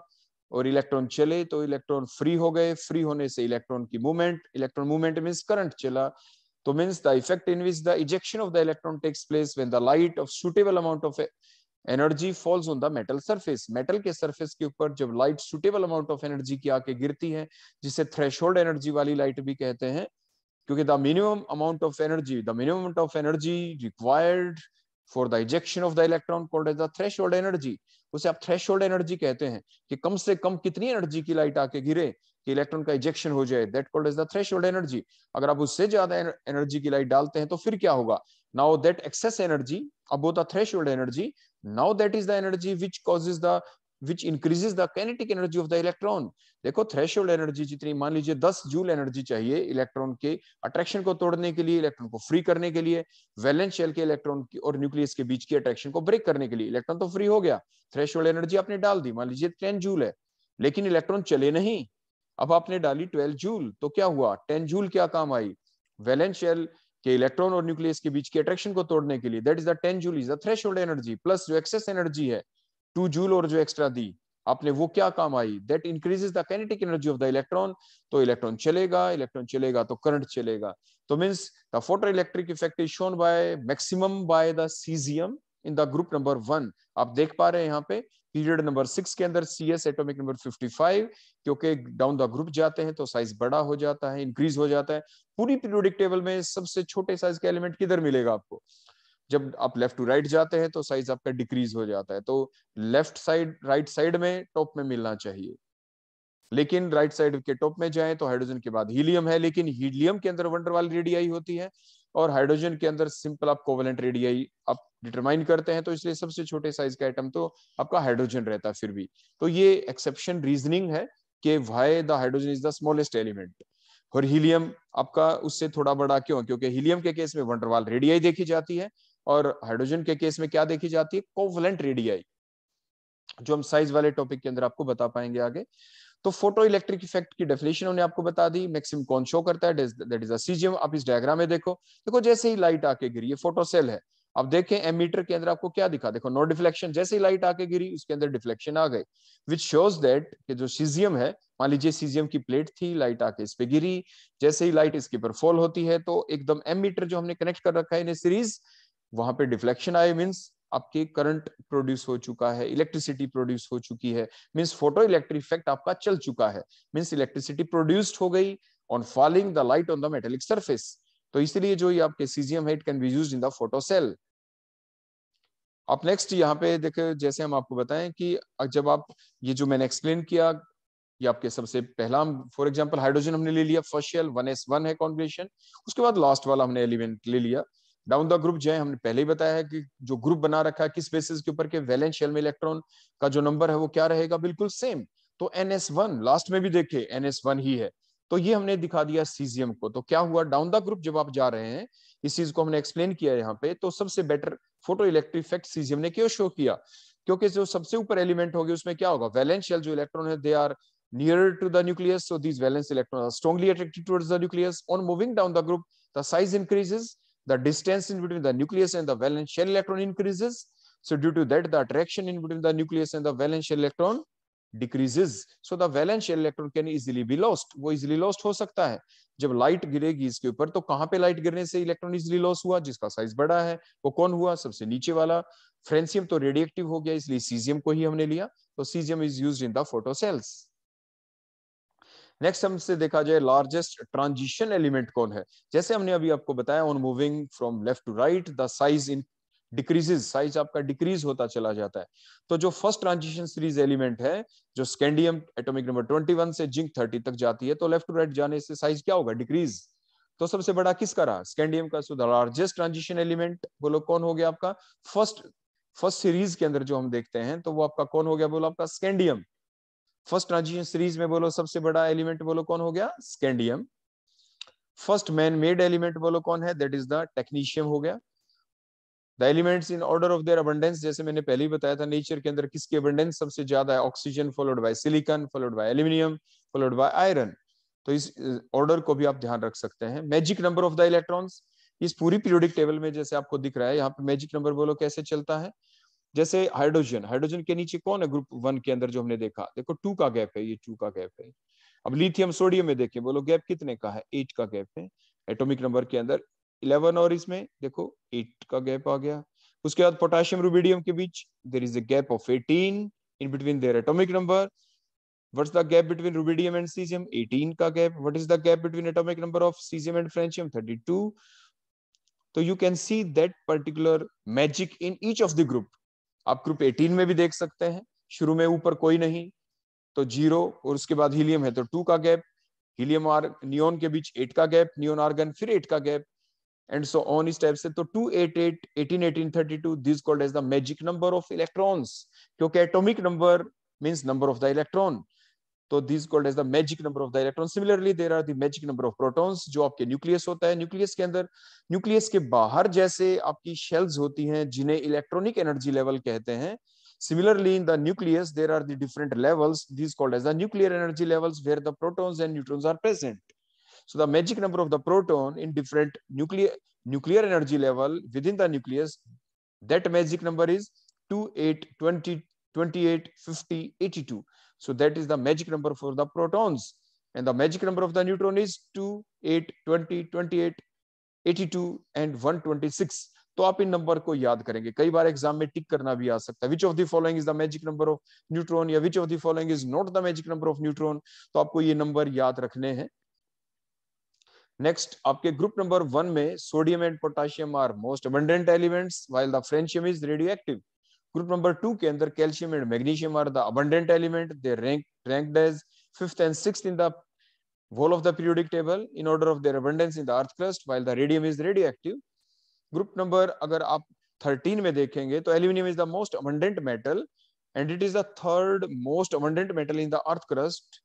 और इलेक्ट्रॉन चले तो इलेक्ट्रॉन फ्री हो गए फ्री होने से इलेक्ट्रॉन की movement electron movement means current चला तो means the effect in which the ejection of the electron takes place when the light of suitable amount of energy falls on the metal surface metal के सरफेस के ऊपर जब light suitable amount of energy की आके गिरती है जिसे थ्रेश एनर्जी वाली लाइट भी कहते हैं क्योंकि the minimum amount of energy the minimum amount of energy required for the ejection of the electron called as the thresh energy उसे आप थ्रेश एनर्जी कहते हैं कि कम से कम कितनी एनर्जी की लाइट आके गिरे कि इलेक्ट्रॉन का इजेक्शन हो जाए that called as the thresh energy अगर आप उससे ज्यादा एनर्जी की लाइट डालते हैं तो फिर क्या होगा नाउ दैट एक्सेस एनर्जी अब वो the thresh energy now that is the energy which causes the which increases the kinetic energy of the electron देखो थ्रेशोल्ड एनर्जी जितनी मान लीजिए 10 जूल एनर्जी चाहिए इलेक्ट्रॉन के अट्रैक्शन को तोड़ने के लिए इलेक्ट्रॉन को फ्री करने के लिए वैलेंस शेल के इलेक्ट्रॉन की और न्यूक्लियस के बीच की अट्रैक्शन को ब्रेक करने के लिए इलेक्ट्रॉन तो फ्री हो गया थ्रेशोल्ड एनर्जी आपने डाल दी मान लीजिए टेन जूल है लेकिन इलेक्ट्रॉन चले नहीं अब आपने डाली ट्वेल्व जूल तो क्या हुआ टेन जूल क्या काम आई वैलेंस शेल कि इलेक्ट्रॉन और न्यूक्लियस के बीच के अट्रैक्शन को तोड़ने के लिए that is the ten joule is the thresh energy plus जो एक्सेस एनर्जी है टू जूल और जो एक्स्ट्रा दी आपने वो क्या काम आई that increases the kinetic energy of the electron तो इलेक्ट्रॉन चलेगा इलेक्ट्रॉन चलेगा तो करंट चलेगा तो means the photoelectric effect is shown by maximum bye the caesium in the group number one आप देख पा रहे हैं यहाँ पे पीरियड नंबर सिक्स के अंदर C S atomic number fifty five क्योंकि डाउन द ग्रुप जाते हैं तो साइज बड़ा हो जाता है इंक्रीज हो जाता है पूरी पीरियोडिक टेबल में सबसे छोटे साइज का एलिमेंट किधर मिलेगा आपको जब आप लेफ्ट टू राइट जाते हैं तो साइज आपका डिक्रीज हो जाता है तो लेफ्ट साइड राइट साइड में टॉप में मिलना चाहिए लेकिन राइट साइड के टॉप में जाए तो हाइड्रोजन के बाद हीलियम है लेकिन हीलियम के अंदर वंडरवाल रेडियाई होती है और हाइड्रोजन के अंदर सिंपल आप कोवलेंट रेडियाई आप डिटरमाइन करते हैं तो इसलिए सबसे छोटे साइज का एटम तो आपका हाइड्रोजन रहता है फिर भी तो ये एक्सेप्शन रीजनिंग है कि why the hydrogen is the smallest element और हीलियम आपका उससे थोड़ा बड़ा क्यों क्योंकि हीलियम के केस में वंडरवाल रेडियाई देखी जाती है और हाइड्रोजन के केस में क्या देखी जाती है कोवलेंट रेडियाई जो हम साइज वाले टॉपिक के अंदर आपको बता पाएंगे आगे तो फोटो इलेक्ट्रिक इफेक्ट की डेफिनेशन उन्हें आपको बता दी मैक्सिम कौन शो करता है दैट इज अ सीजियम आप इस डायग्राम में देखो देखो जैसे ही लाइट आके गिरी ये फोटो सेल है अब देखें एमीटर के अंदर आपको क्या दिखा देखो नो डिफ्लेक्शन जैसे ही लाइट आके गिरी उसके अंदर डिफ्लेक्शन आ गई विच शोज दैट कि जो सीजियम है मान लीजिए सीजियम की प्लेट थी लाइट आके इस पे गिरी जैसे ही लाइट इसके ऊपर फॉल होती है तो एकदम एमीटर जो हमने कनेक्ट कर रखा है सीरीज वहां पे डिफ्लेक्शन आए मीन्स आपके करंट प्रोड्यूस हो चुका है इलेक्ट्रिसिटी प्रोड्यूस हो चुकी है मीन्स फोटो इलेक्ट्रिक इफेक्ट आपका चल चुका है मीन्स इलेक्ट्रिसिटी प्रोड्यूस्ड हो गई on falling the light on the metallic surface तो इसलिए जो ये आपके सीजियम है it can be use in the photocell आप नेक्स्ट यहाँ पे देखे जैसे हम आपको बताएं कि जब आप ये जो मैंने एक्सप्लेन किया ये आपके सबसे पहला फॉर एग्जाम्पल हाइड्रोजन हमने ले लिया first shell one s one है कॉन्बिनेशन उसके बाद लास्ट वाला हमने एलिमेंट ले लिया डाउन द ग्रुप जो है हमने पहले ही बताया है कि जो ग्रुप बना रखा है किस बेसिस के ऊपर के वैलेंस शेल में इलेक्ट्रॉन का जो नंबर है वो क्या रहेगा बिल्कुल सेम तो एन एस वन लास्ट में भी देखे एन एस वन ही है तो ये हमने दिखा दिया सीजियम को तो क्या हुआ डाउन द ग्रुप जब आप जा रहे हैं इस चीज को हमने एक्सप्लेन किया यहाँ पे तो सबसे better photoelectric effect caesium ने क्यों शो किया क्योंकि जो सबसे ऊपर एलिमेंट होगी उसमें क्या होगा वैलेंशियल जो इलेक्ट्रॉन है they are near to the nucleus so these valence electron are strongly attracted towards the nucleus on moving down the group the size increases the distance in between the nucleus and the valence shell electron increases so due to that the attraction in between the nucleus and the valence shell electron decreases so the valence electron can easily be lost वो इजिली लॉस्ट हो सकता है जब लाइट गिरेगी इसके ऊपर तो कहां पे लाइट गिरने से इलेक्ट्रॉन इजिली लॉस हुआ जिसका साइज बड़ा है वो कौन हुआ सबसे नीचे वाला फ्रेंसियम तो रेडिएक्टिव हो गया इसलिए सीजियम को ही हमने लिया तो caesium is use in the photocells next हमसे देखा जाए लार्जेस्ट ट्रांजिशन एलिमेंट कौन है जैसे हमने अभी आपको बताया on moving from left to right the size in decreases size आपका डिक्रीज होता चला जाता है तो जो फर्स्ट ट्रांजिशन सीरीज एलिमेंट है जो स्कैंडियम एटॉमिक नंबर 21 से जिंक 30 तक जाती है तो लेफ्ट टू राइट जाने से साइज क्या होगा डिक्रीज तो सबसे बड़ा किसका रहा स्कैंडियम का सुधार लार्जेस्ट ट्रांजिशन एलिमेंट बोलो कौन हो गया आपका फर्स्ट फर्स्ट सीरीज के अंदर जो हम देखते हैं तो वो आपका कौन हो गया बोलो आपका स्कैंडियम फर्स्ट ट्रांजिशन सीरीज में बोलो सबसे बड़ा एलिमेंट बोलो कौन हो गया scandium first man made element बोलो कौन है दैट इज द टेक्नीशियम हो गया the elements in order of their abundance जैसे मैंने पहले ही बताया था नेचर के अंदर किसकी अबंडेंस सबसे ज्यादा है oxygen followed by silicon followed by aluminium followed by iron तो इस ऑर्डर को भी आप ध्यान रख सकते हैं magic number of the electrons इस पूरी पीरियोडिक टेबल में जैसे आपको दिख रहा है यहाँ पे मैजिक नंबर बोलो कैसे चलता है जैसे हाइड्रोजन हाइड्रोजन के नीचे कौन है ग्रुप वन के अंदर जो हमने देखा देखो टू का गैप है ये टू का गैप है अब लिथियम सोडियम में देखें बोलो गैप कितने का है एट का गैप है एटॉमिक नंबर के अंदर इलेवन और इसमें देखो एट का गैप आ गया उसके बाद पोटेशियम रूबीडियम के बीच there is a gap of eighteen in between their atomic number what's the gap between rubidium and cesium 18 का gap what is the gap between atomic number of cesium and francium 32 तो you can see that particular magic in each of the group आप ग्रुप 18 में भी देख सकते हैं शुरू में ऊपर कोई नहीं तो जीरो और उसके बाद हीलियम है तो टू का गैप हीलियम और नियोन के बीच एट का गैप नियोन आर्गन फिर एट का gap and so on is type se to 288 18 18 32 this is called as the magic number of electrons kyunki atomic number means number of the electron तो this called as the magic number of the electron similarly there are the magic number of protons जो आपके न्यूक्लियस होता है न्यूक्लियस के अंदर न्यूक्लियस के बाहर जैसे आपकी शेल्स होती हैं जिन्हें इलेक्ट्रॉनिक एनर्जी लेवल कहते हैं similarly in the nucleus there are the different levels this called as the nuclear energy levels where the protons and neutrons are present So the magic number of the proton in different nuclear nuclear energy level within the nucleus, that magic number is 2, 8, 20, 28, 50, 82. So that is the magic number for the protons. And the magic number of the neutron is 2, 8, 20, 28, 82 and 126. तो आप इन नंबर को याद करेंगे कई बार एग्जाम में टिक करना भी आ सकता है which of the following is the magic number of neutron या which of the following is not the magic number of neutron तो आपको ये नंबर याद रखने हैं नेक्स्ट आपके ग्रुप नंबर वन में sodium and potassium are most abundant elements while the francium is radioactive group number two के अंदर calcium and magnesium are the abundant element they rank ranked as fifth and six in the wall of the periodic table in order of their abundance in the earth crust while the radium is radioactive group number अगर आप थर्टीन में देखेंगे तो aluminium is the most abundant metal and it is the third most abundant metal in the earth crust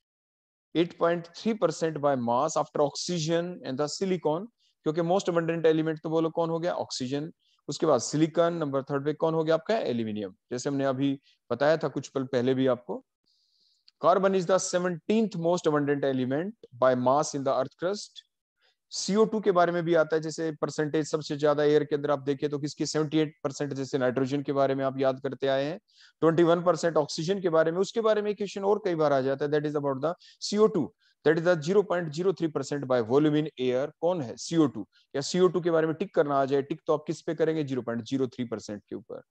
8.3 percent by mass after oxygen and the silicon क्योंकि मोस्ट अबंडेंट एलिमेंट तो बोलो कौन हो गया ऑक्सीजन उसके बाद सिलिकॉन नंबर थर्ड पे कौन हो गया आपका एल्यूमिनियम जैसे हमने अभी बताया था कुछ पल पहले भी आपको carbon is the seventeenth most abundant element by mass in the earth crust C O two के बारे में भी आता है जैसे परसेंटेज सबसे ज्यादा एयर के अंदर आप देखें तो किसकी सेवेंटी एट परसेंट जैसे नाइट्रोजन के बारे में आप याद करते आए हैं ट्वेंटी वन परसेंट ऑक्सीजन के बारे में उसके बारे में क्वेश्चन और कई बार आ जाता है that is about the CO two that is zero point zero three percent by volume in air कौन है सीओ टू या सीओ टू के बारे में टिक करना आ जाए टिक तो आप किस पे करेंगे zero point zero three percent के ऊपर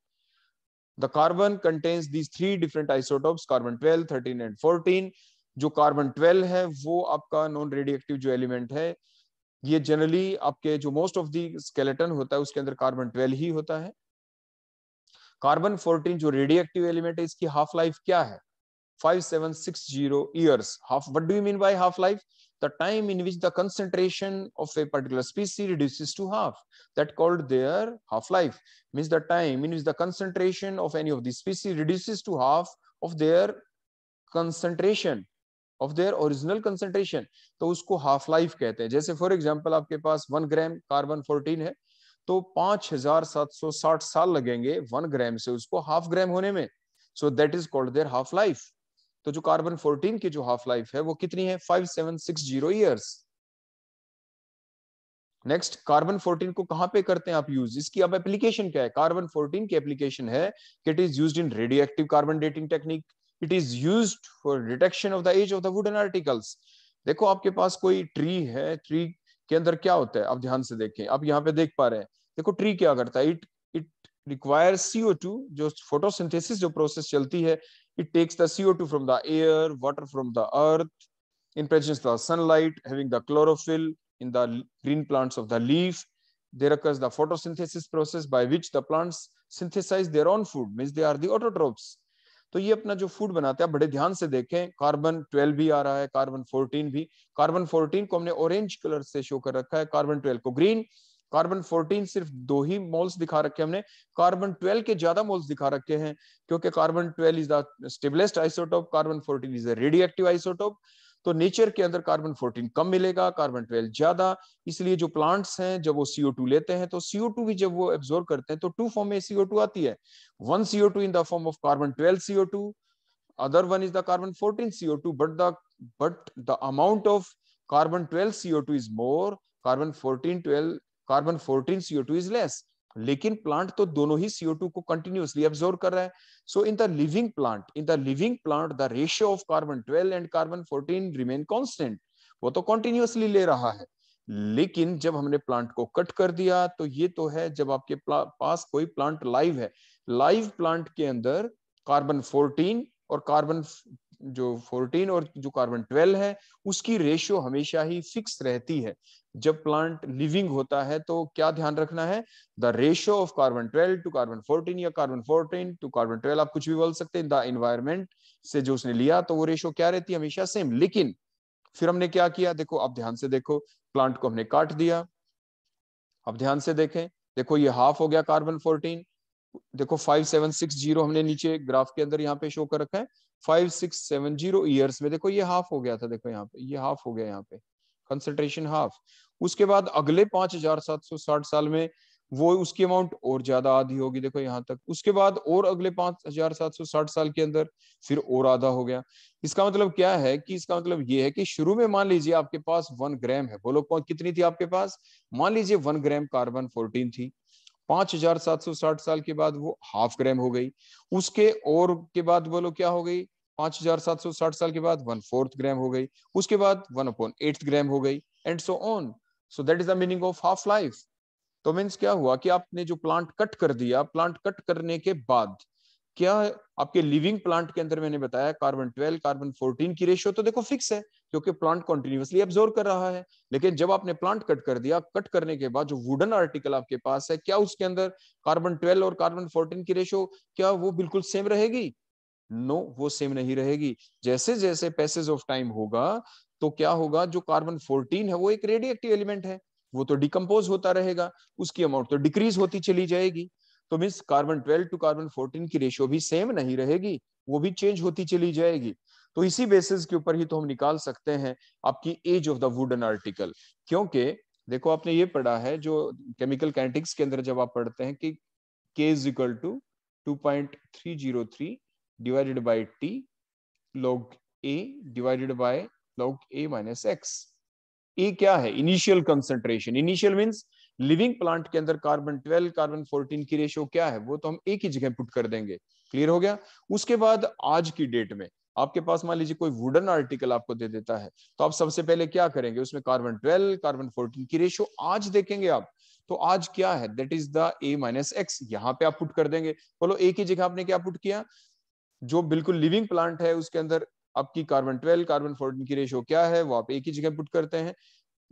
the carbon contains these three different isotope carbon twelve thirteen and fourteen जो कार्बन ट्वेल्व है वो आपका नॉन रेडियक्टिव जो एलिमेंट है ये जनरली आपके जो मोस्ट ऑफ दी स्केलेटन होता है उसके अंदर कार्बन ट्वेल्व ही होता है कार्बन फोर्टीन जो रेडियोएक्टिव एलिमेंट है इसकी हाफ लाइफ क्या है five seven six zero years half what do mean by half life the time in which the concentration of a particular species reduce to half that called their half life mean the time in which the concentration of any of the species reduces to half of their concentration of their original concentration तो उसको हाफ लाइफ कहते हैं जैसे फॉर एग्जाम्पल आपके पास वन ग्राम कार्बन फोर्टीन है तो पांच हजार सात सौ साठ साल लगेंगे वन ग्राम से उसको हाफ ग्राम होने में so that is called their half life तो जो कार्बन फोर्टीन की जो हाफ लाइफ है वो कितनी है five seven six zero years next carbon 14 को कहां पे करते हैं आप यूज इसकी अब एप्लीकेशन क्या है कार्बन 14 की एप्लीकेशन है कि it is used in radio active carbon dating technique It is used for for of the age of the wooden articles. Articles देखो आपके पास कोई ट्री है ट्री के अंदर क्या होता है आप ध्यान से देखें आप यहाँ पे देख पा रहे हैं देखो ट्री क्या करता है it it require CO two जो फोटोसिंथेसिस जो प्रोसेस चलती है it takes the CO two from the air water from the earth in presence of sunlight, having the chlorophyll in the green plants of the leaf. There occurs the photosynthesis process by which the plants synthesize their own food, means they are the autotrophs. तो ये अपना जो फूड बनाते हैं बड़े ध्यान से देखें कार्बन 12 भी आ रहा है कार्बन 14 भी कार्बन 14 को हमने ऑरेंज कलर से शो कर रखा है कार्बन 12 को ग्रीन कार्बन 14 सिर्फ दो ही मोल्स दिखा रखे हमने कार्बन 12 के ज्यादा मोल्स दिखा रखे हैं क्योंकि carbon 12 is the stablest isotope carbon 14 is a active isotope तो नेचर के अंदर कार्बन फोर्टीन कम मिलेगा कार्बन ट्वेल्व ज्यादा इसलिए जो प्लांट्स हैं जब वो सीओ टू लेते हैं तो सीओ टू भी जब वो एब्जॉर्व करते हैं तो टू फॉर्म में सीओ टू आती है one CO two in the form of carbon 12 CO2 other one is the carbon fourteen CO two but the but the amount of carbon twelve CO two is more carbon fourteen twelve carbon fourteen CO two is less लेकिन प्लांट तो दोनों ही सीओ टू को कंटिन्यूसली एब्जोर्व कर रहा है so in the living plant in the living plant the ratio of carbon twelve and carbon fourteen remain constant वो तो कंटिन्यूसली ले रहा है लेकिन जब हमने प्लांट को कट कर दिया तो ये तो है जब आपके पास कोई प्लांट लाइव है लाइव प्लांट के अंदर कार्बन फोर्टीन और कार्बन जो 14 और जो कार्बन 12 है उसकी रेशियो हमेशा ही फिक्स रहती है जब प्लांट लिविंग होता है तो क्या ध्यान रखना है the ratio of carbon 12 to carbon 14 या कार्बन 14 टू कार्बन 12 आप कुछ भी बोल सकते हैं द इन्वायरमेंट से जो उसने लिया तो वो रेशियो क्या रहती है हमेशा सेम लेकिन फिर हमने क्या किया देखो आप ध्यान से देखो प्लांट को हमने काट दिया आप ध्यान से देखें देखो ये हाफ हो गया कार्बन फोर्टीन देखो फाइव सेवन सिक्स जीरो हमने नीचे ग्राफ के अंदर यहाँ पे शो कर रखा है five six seven zero years में देखो ये हाफ हो गया था देखो यहाँ पे ये हाफ हो गया यहाँ पे कंसंट्रेशन हाफ उसके बाद अगले पांच हजार सात सौ साठ साल में वो उसकी अमाउंट और ज्यादा आधी होगी देखो यहाँ तक उसके बाद और अगले पांच हजार सात सौ साठ साल के अंदर फिर और आधा हो गया इसका मतलब क्या है कि इसका मतलब ये है कि शुरू में मान लीजिए आपके पास वन ग्राम है बोलो कितनी थी आपके पास मान लीजिए वन ग्राम कार्बन फोर्टीन थी पांच हजार सात सौ साठ साल के बाद वो हाफ ग्राम हो गई उसके और के बाद बोलो क्या हो गई पांच हजार सात सौ साठ साल के बाद वन फोर्थ ग्राम हो गई उसके बाद वन अपॉन एट ग्राम हो गई and so on so that is the meaning of half life तो मीन्स क्या हुआ कि आपने जो प्लांट कट कर दिया प्लांट कट करने के बाद क्या आपके लिविंग प्लांट के अंदर मैंने बताया कार्बन 12 कार्बन 14 की रेशियो तो देखो फिक्स है क्योंकि प्लांट कॉन्टिन्यूसली एब्जोर्व कर रहा है लेकिन जब आपने प्लांट कट कर दिया कट करने के बाद जो वुडन आर्टिकल आपके पास है क्या उसके अंदर कार्बन 12 और कार्बन 14 की रेशियो क्या वो बिल्कुल सेम रहेगी नो no, वो सेम नहीं रहेगी जैसे जैसे पैसेज ऑफ टाइम होगा तो क्या होगा जो कार्बन फोर्टीन है वो एक रेडिएक्टिव एलिमेंट है वो तो डिकम्पोज होता रहेगा उसकी अमाउंट तो डिक्रीज होती चली जाएगी तो means carbon twelve to carbon fourteen की रेशियो भी सेम नहीं रहेगी वो भी चेंज होती चली जाएगी तो इसी बेसिस के ऊपर ही तो हम निकाल सकते हैं आपकी age of the wooden article क्योंकि देखो आपने ये पढ़ा है जो केमिकल कैंटिक्स के अंदर जब आप पढ़ते हैं कि k is equal to two point three zero three divided by t log a divided by log a minus x a क्या है initial concentration initial means living plant के अंदर कार्बन ट्वेल्व कार्बन फोर्टीन की रेशियो क्या है वो तो हम एक ही जगह पुट कर देंगे क्लियर हो गया उसके बाद आज की डेट में आपके पास मान लीजिए कोई वुडन आर्टिकल आपको दे देता है तो आप सबसे पहले क्या करेंगे उसमें कार्बन ट्वेल्व कार्बन फोर्टीन की रेशियो आज देखेंगे आप तो आज क्या है that is the a minus x यहाँ पे आप पुट कर देंगे बोलो एक ही जगह आपने क्या पुट किया जो बिल्कुल लिविंग प्लांट है उसके अंदर आपकी कार्बन ट्वेल्व कार्बन फोर्टीन की रेशियो क्या है वो आप एक ही जगह पुट करते हैं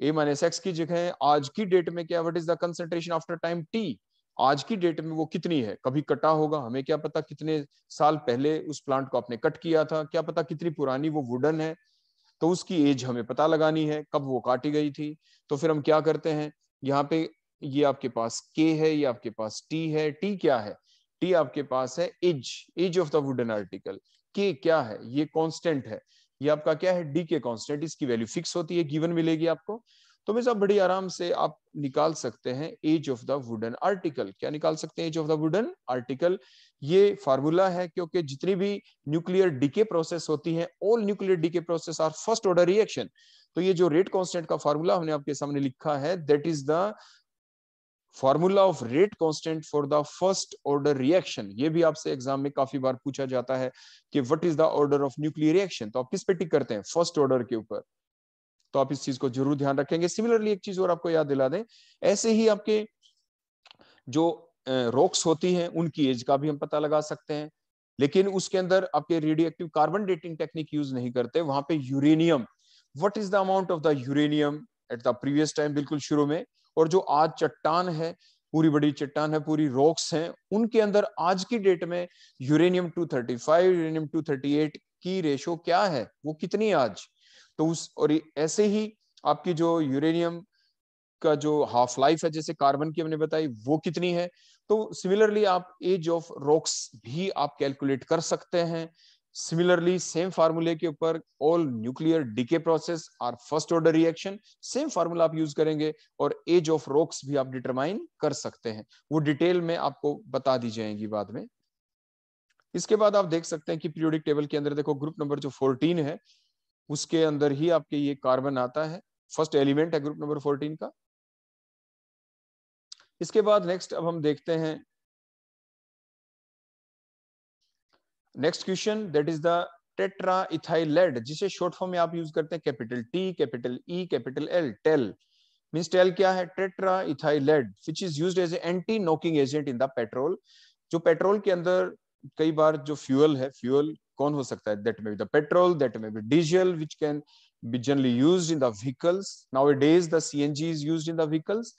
ए माइनस एक्स की जगह आज की डेट में क्या what is the concentration after time t आज की डेट में वो कितनी है कभी कटा होगा हमें क्या पता कितने साल पहले उस प्लांट को आपने कट किया था क्या पता कितनी पुरानी वो वुडन है तो उसकी एज हमें पता लगानी है कब वो काटी गई थी तो फिर हम क्या करते हैं यहाँ पे ये आपके पास के है ये आपके पास टी है टी क्या है टी आपके पास है age age of the wooden article के क्या है ये कॉन्स्टेंट है ये आपका क्या है डी के कॉन्स्टेंट इसकी वैल्यू फिक्स होती है गिवन मिलेगी आपको तो मैं साहब बड़ी आराम से आप निकाल सकते हैं age of the wooden article क्या निकाल सकते हैं age of the wooden article ये फार्मूला है क्योंकि जितनी भी न्यूक्लियर डीके प्रोसेस होती है all nuclear decay process are first order reaction तो ये जो रेट कांस्टेंट का फार्मूला हमने आपके सामने लिखा है that is the formula of rate constant for the first order reaction ये भी आपसे एग्जाम में काफी बार पूछा जाता है कि what is the order of nuclear reaction तो आप किस पे टिक करते हैं फर्स्ट ऑर्डर के ऊपर तो आप इस चीज को जरूर ध्यान रखेंगे सिमिलरली एक चीज और आपको याद दिला दें ऐसे ही आपके जो रॉक्स होती हैं उनकी एज का भी हम पता लगा सकते हैं लेकिन उसके अंदर आपके radioactive carbon dating technique use नहीं करते वहां पे uranium what is the amount of the uranium at the previous time बिल्कुल शुरू में और जो आज चट्टान है पूरी बड़ी चट्टान है पूरी रॉक्स हैं उनके अंदर आज की डेट में यूरेनियम 235 यूरेनियम 238 की रेशो क्या है वो कितनी आज तो उस और ऐसे ही आपकी जो यूरेनियम का जो हाफ लाइफ है जैसे कार्बन की हमने बताई वो कितनी है तो सिमिलरली आप एज ऑफ रॉक्स भी आप कैलकुलेट कर सकते हैं सिमिलरली सेम फार्मूले के ऊपर all nuclear decay process are first order reaction same formula आप यूज करेंगे और एज ऑफ रोक्स भी आप डिटरमाइन कर सकते हैं वो डिटेल में आपको बता दी जाएंगी बाद में इसके बाद आप देख सकते हैं कि पीरियोडिक टेबल के अंदर देखो ग्रुप नंबर जो 14 है उसके अंदर ही आपके ये कार्बन आता है फर्स्ट एलिमेंट है ग्रुप नंबर 14 का इसके बाद नेक्स्ट अब हम देखते हैं next question that is the tetraethyl lead जिसे शॉर्ट फॉर्म में आप यूज करते हैं capital T capital E capital L TEL means TEL क्या है tetraethyl lead which is used as anti knocking agent in the petrol जो पेट्रोल के अंदर कई बार जो फ्यूल है फ्यूल कौन हो सकता है that may be the petrol that may be diesel which can be be generally used in now vehicles nowadays the cng is used in the vehicles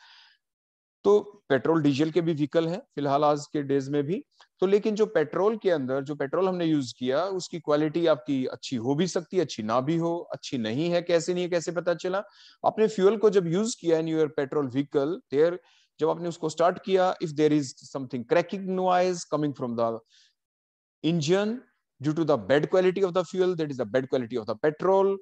तो पेट्रोल डीजल के भी व्हीकल है फिलहाल आज के डेज में भी तो लेकिन जो पेट्रोल के अंदर जो पेट्रोल हमने यूज किया उसकी क्वालिटी आपकी अच्छी हो भी सकती है अच्छी ना भी हो अच्छी नहीं है कैसे नहीं है कैसे पता चला आपने फ्यूल को जब यूज किया in your petrol vehicle there जब आपने उसको स्टार्ट किया if there is something cracking noise coming from the engine due to the bad quality of the fuel that is the bad quality of the petrol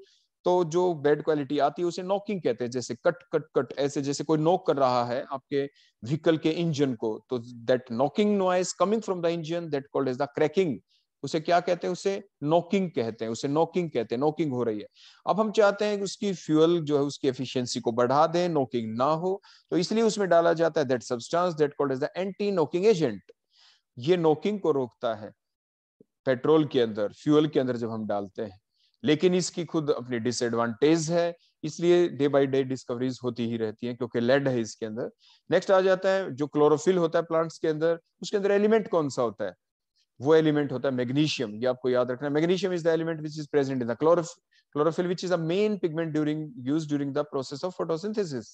तो जो बेड क्वालिटी आती है उसे नॉकिंग कहते हैं जैसे कट कट कट ऐसे जैसे कोई नॉक कर रहा है आपके व्हीकल के इंजन को तो that knocking noise coming from the engine that called is the cracking उसे क्या कहते हैं उसे नॉकिंग कहते हैं उसे नॉकिंग कहते हैं नॉकिंग हो रही है अब हम चाहते हैं कि उसकी फ्यूल जो है उसकी एफिशिएंसी को बढ़ा दें नॉकिंग ना हो तो इसलिए उसमें डाला जाता है that substance that called is the anti knocking agent ये नॉकिंग को रोकता है पेट्रोल के अंदर फ्यूल के अंदर जब हम डालते हैं लेकिन इसकी खुद अपनी डिसएडवांटेज है इसलिए डे बाय डे डिस्कवरीज होती ही रहती हैं क्योंकि लेड है इसके अंदर नेक्स्ट आ जाता है जो क्लोरोफिल होता है प्लांट्स के अंदर उसके अंदर एलिमेंट कौन सा होता है वो एलिमेंट होता है मैग्नीशियम ये आपको याद रखना है magnesium is the element which is present in the chlorophyll which is a main pigment during use during the process of photosynthesis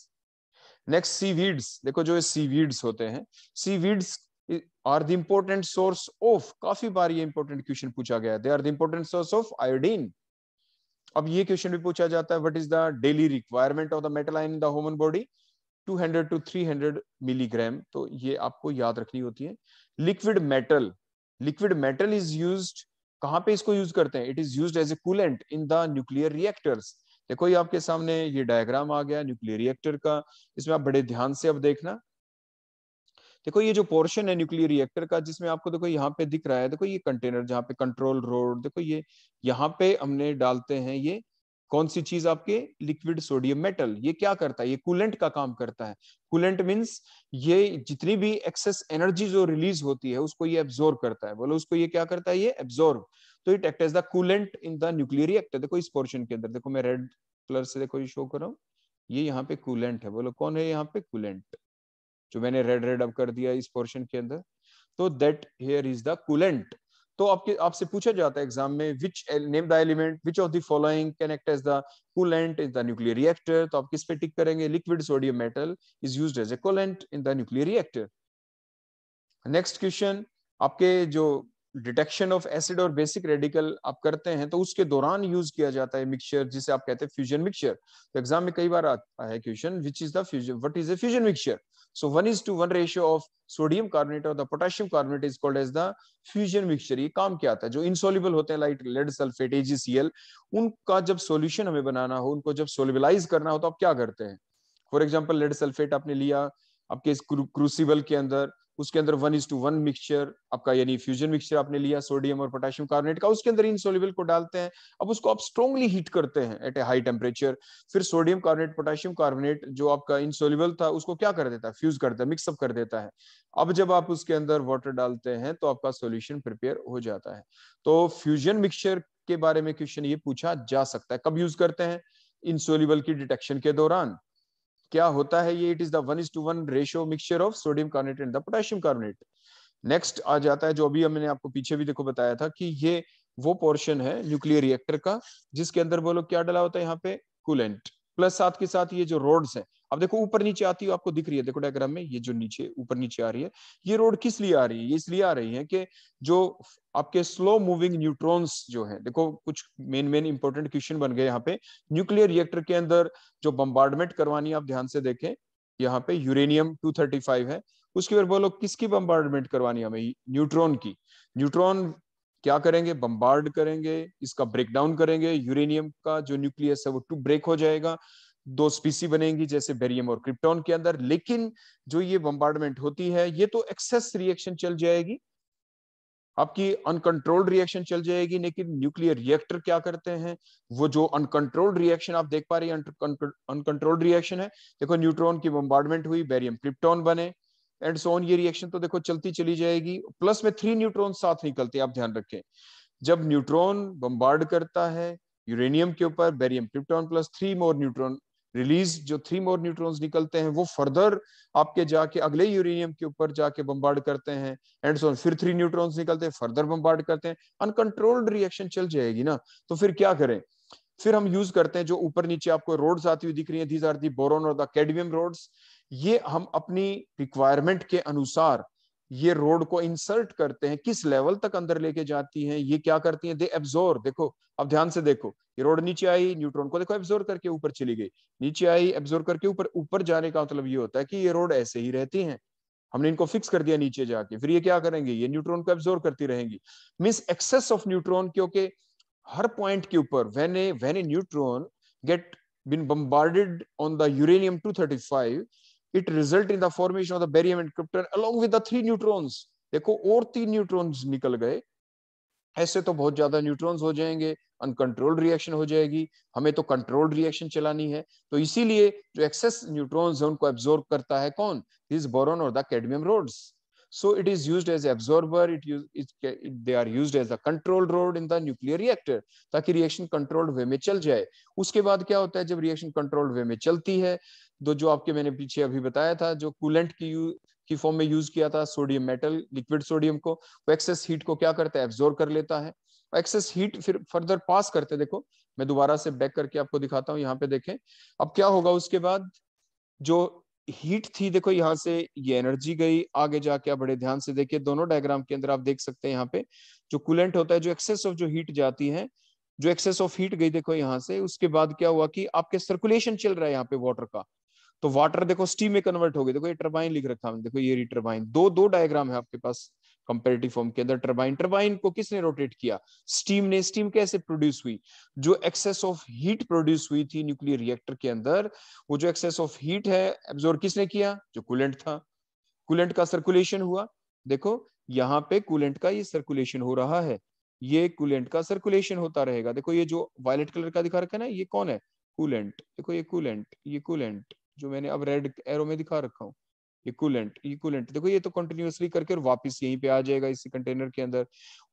next seaweeds देखो जो सी सीवीड्स होते हैं seaweeds are the important source of काफी बार ये इंपोर्टेंट क्वेश्चन पूछा गया है they are the important source of iodine अब ये क्वेश्चन भी पूछा जाता है what is the daily requirement of the metal ion in the human body 200 to 300 milligram तो ये आपको याद रखनी होती है liquid metal liquid metal is used कहां पे इसको यूज करते हैं it is used as a coolant in the nuclear reactors देखो ये आपके सामने ये डायग्राम आ गया न्यूक्लियर रिएक्टर का इसमें आप बड़े ध्यान से अब देखना देखो ये जो पोर्शन है न्यूक्लियर रिएक्टर का जिसमें आपको देखो यहाँ पे दिख रहा है देखो ये कंटेनर जहाँ पे कंट्रोल रोड देखो ये यहाँ पे हमने डालते हैं ये कौन सी चीज आपके लिक्विड सोडियम मेटल ये क्या करता है ये कूलेंट का काम करता है कूलेंट मींस ये जितनी भी एक्सेस एनर्जी जो रिलीज होती है उसको ये एब्जोर्व करता है बोलो उसको ये क्या करता है ये एब्जोर्व तो it act as the coolant in the nuclear reactor देखो इस पोर्शन के अंदर देखो मैं रेड कलर से देखो ये शो कर रहा हूँ ये यहाँ पे कूलेंट है बोलो कौन है यहाँ पे कूलेंट जो मैंने रेड रेड अप कर दिया इस पोर्शन के अंदर तो that here is the coolant तो आपके आपसे पूछा जाता है एग्जाम में which name the element which of the following can act as the coolant in the nuclear reactor तो आप किस पे टिक करेंगे liquid sodium metal is used as a coolant in the nuclear reactor next question आपके जो डिटेक्शन ऑफ एसिड और बेसिक रेडिकल आप करते हैं तो उसके दौरान यूज किया जाता है मिक्सचर जिसे आप कहते हैं फ्यूजन मिक्सचर तो एग्जाम में कई बार आता है question which is the fusion what is a fusion mixture So one is to one ratio of sodium carbonate or the potassium carbonate is called as the fusion mixture. ye kaam kya aata hai jo insoluble hote hain like lead sulfate AgCl unka jab solution hame banana ho unko jab solubilize karna ho to aap kya karte hain for example lead sulfate aapne liya aapke इस क्रूसिबल के अंदर उसके अंदर one is to one mixture आपका यानी फ्यूजन मिक्सचर आपने लिया सोडियम और पोटेशियम कार्बोनेट का उसके अंदर इनसोल्यूबल को डालते हैं अब उसको आप स्ट्रॉन्गली हीट करते हैं एट ए हाई टेम्परेचर फिर सोडियम कार्बोनेट पोटेशियम कार्बोनेट जो आपका इनसोल्यूबल था उसको क्या कर देता है फ्यूज कर देता है मिक्सअप कर देता है अब जब आप उसके अंदर वाटर डालते हैं तो आपका सोल्यूशन प्रिपेयर हो जाता है तो फ्यूजन मिक्सचर के बारे में क्वेश्चन ये पूछा जा सकता है कब यूज करते हैं इनसोल्यूबल की डिटेक्शन के दौरान क्या होता है ये it is the one is to one ratio mixture of sodium carbonate and the potassium carbonate next आ जाता है जो अभी हमने आपको पीछे भी देखो बताया था कि ये वो पोर्शन है न्यूक्लियर रिएक्टर का जिसके अंदर बोलो क्या डाला होता है यहाँ पे कूलेंट प्लस साथ के साथ ये जो रोड्स है अब देखो ऊपर नीचे आती हुई आपको दिख रही है देखो डायग्राम में ये जो नीचे ऊपर नीचे आ रही है ये रोड किस लिए आ रही है ये इसलिए आ रही है कि जो आपके स्लो मूविंग न्यूट्रॉन्स जो है देखो कुछ मेन मेन इंपॉर्टेंट क्वेश्चन बन गए यहाँ पे न्यूक्लियर रिएक्टर के अंदर जो बम्बार्डमेंट करवानी आप ध्यान से देखें यहाँ पे यूरेनियम 235 है उसके बाद बोलो किसकी बम्बार्डमेंट करवानी हमें न्यूट्रॉन की न्यूट्रॉन क्या करेंगे बम्बार्ड करेंगे इसका ब्रेकडाउन करेंगे यूरेनियम का जो न्यूक्लियस है वो टू ब्रेक हो जाएगा दो स्पीसी बनेंगी जैसे बेरियम और क्रिप्टॉन के अंदर लेकिन जो ये बम्बार्डमेंट होती है ये तो एक्सेस रिएक्शन चल जाएगी आपकी अनकंट्रोल्ड रिएक्शन चल जाएगी लेकिन न्यूक्लियर रिएक्टर क्या करते हैं वो जो अनकंट्रोल्ड रिएक्शन आप देख पा रहे हैं अनकंट्रोल्ड रिएक्शन है देखो न्यूट्रॉन की बम्बार्डमेंट हुई बेरियम क्रिप्टॉन बने एंड सोन ये रिएक्शन तो देखो चलती चली जाएगी प्लस में थ्री न्यूट्रॉन साथ निकलते आप ध्यान रखें जब न्यूट्रॉन बम्बार्ड करता है यूरेनियम के ऊपर barium krypton plus three more neutron release जो थ्री मोर न्यूट्रॉन्स निकलते हैं वो फर्दर आपके जाके अगले यूरेनियम के ऊपर जाके बम्बार्ड करते हैं एंड सो फिर थ्री न्यूट्रॉन्स निकलते हैं फर्दर बम्बार्ड करते हैं अनकंट्रोल्ड रिएक्शन चल जाएगी ना तो फिर क्या करें फिर हम यूज करते हैं जो ऊपर नीचे आपको रोड्स आती हुई दिख रही है दीज आर दी बोरोन और द कैडमियम रोड्स ये हम अपनी रिक्वायरमेंट के अनुसार ये रोड को इंसर्ट करते हैं किस लेवल तक अंदर लेके जाती हैं ये क्या करती हैं दे एब्जोर्व देखो अब ध्यान से देखो ये रोड नीचे आई न्यूट्रॉन को देखो एब्जोर्व करके ऊपर चली गई नीचे आई एब्जोर्व करके ऊपर ऊपर जाने का मतलब ये होता है कि ये रोड ऐसे ही रहती हैं हमने इनको फिक्स कर दिया नीचे जाके फिर ये क्या करेंगे ये न्यूट्रॉन को एब्जोर्व करती रहेंगी मीन्स एक्सेस ऑफ न्यूट्रॉन क्योंकि हर पॉइंट के ऊपर when a when a neutron get been bombarded uranium two thirty five it result in the formation of the barium and krypton along with three neutrons देखो और तीन न्यूट्रॉन्स निकल गए ऐसे तो बहुत ज्यादा न्यूट्रॉन्स हो जाएंगे अनकंट्रोल्ड रिएक्शन हो जाएगी हमें तो कंट्रोल्ड रिएक्शन चलानी है तो इसीलिए जो एक्सेस न्यूट्रॉन्स है उनको एब्जॉर्ब करता है कौन दिस बोरोन और the cadmium rods so it is use as absorber it use it they are use as a control rod in the nuclear reactor ताकि रिएक्शन कंट्रोल्ड वे में चल जाए उसके बाद क्या होता है जब रिएक्शन कंट्रोल्ड वे में चलती है दो जो आपके मैंने पीछे अभी बताया था जो कूलेंट की यू, की फॉर्म में यूज किया था सोडियम मेटल लिक्विड सोडियम को वो एक्सेस हीट को क्या करता है एब्जोर्व कर लेता है एक्सेस हीट फिर फर्दर पास करते देखो मैं दोबारा से बैक करके आपको दिखाता हूँ यहाँ पे देखें अब क्या होगा उसके बाद जो हीट थी देखो यहाँ से ये एनर्जी गई आगे जाके आप बड़े ध्यान से देखिए दोनों डायग्राम के अंदर आप देख सकते हैं यहाँ पे जो कूलेंट होता है जो एक्सेस ऑफ जो हीट जाती है जो एक्सेस ऑफ हीट गई देखो यहाँ से उसके बाद क्या हुआ कि आपके सर्कुलेशन चल रहा है यहाँ पे वाटर का तो वाटर देखो स्टीम में कन्वर्ट हो गई देखो ये टर्बाइन लिख रखा हमने देखो ये टर्बाइन दो दो डायग्राम है आपके पास कंपेरेटिव फॉर्म के अंदर टर्बाइन टर्बाइन को किसने रोटेट किया स्टीम ने स्टीम कैसे प्रोड्यूस हुई जो एक्सेस ऑफ हीट प्रोड्यूस हुई थी न्यूक्लियर रिएक्टर के अंदर वो जो एक्सेस ऑफ हीट है एब्जोर्व किसने किया जो कूलेंट था कूलेंट का सर्कुलेशन हुआ देखो यहाँ पे कूलेंट का ये सर्कुलेशन हो रहा है ये कूलेंट का सर्कुलेशन होता रहेगा देखो ये जो वायलेट कलर का दिखा रखा है ना ये कौन है कूलेंट देखो ये कूलेंट ये कूलेंट जो मैंने अब रेड एरो में दिखा रखा हूँ ये कूलेंट ये कूलेंट देखो ये तो कंटिन्यूसली करके वापस यहीं पे आ जाएगा इसी कंटेनर के अंदर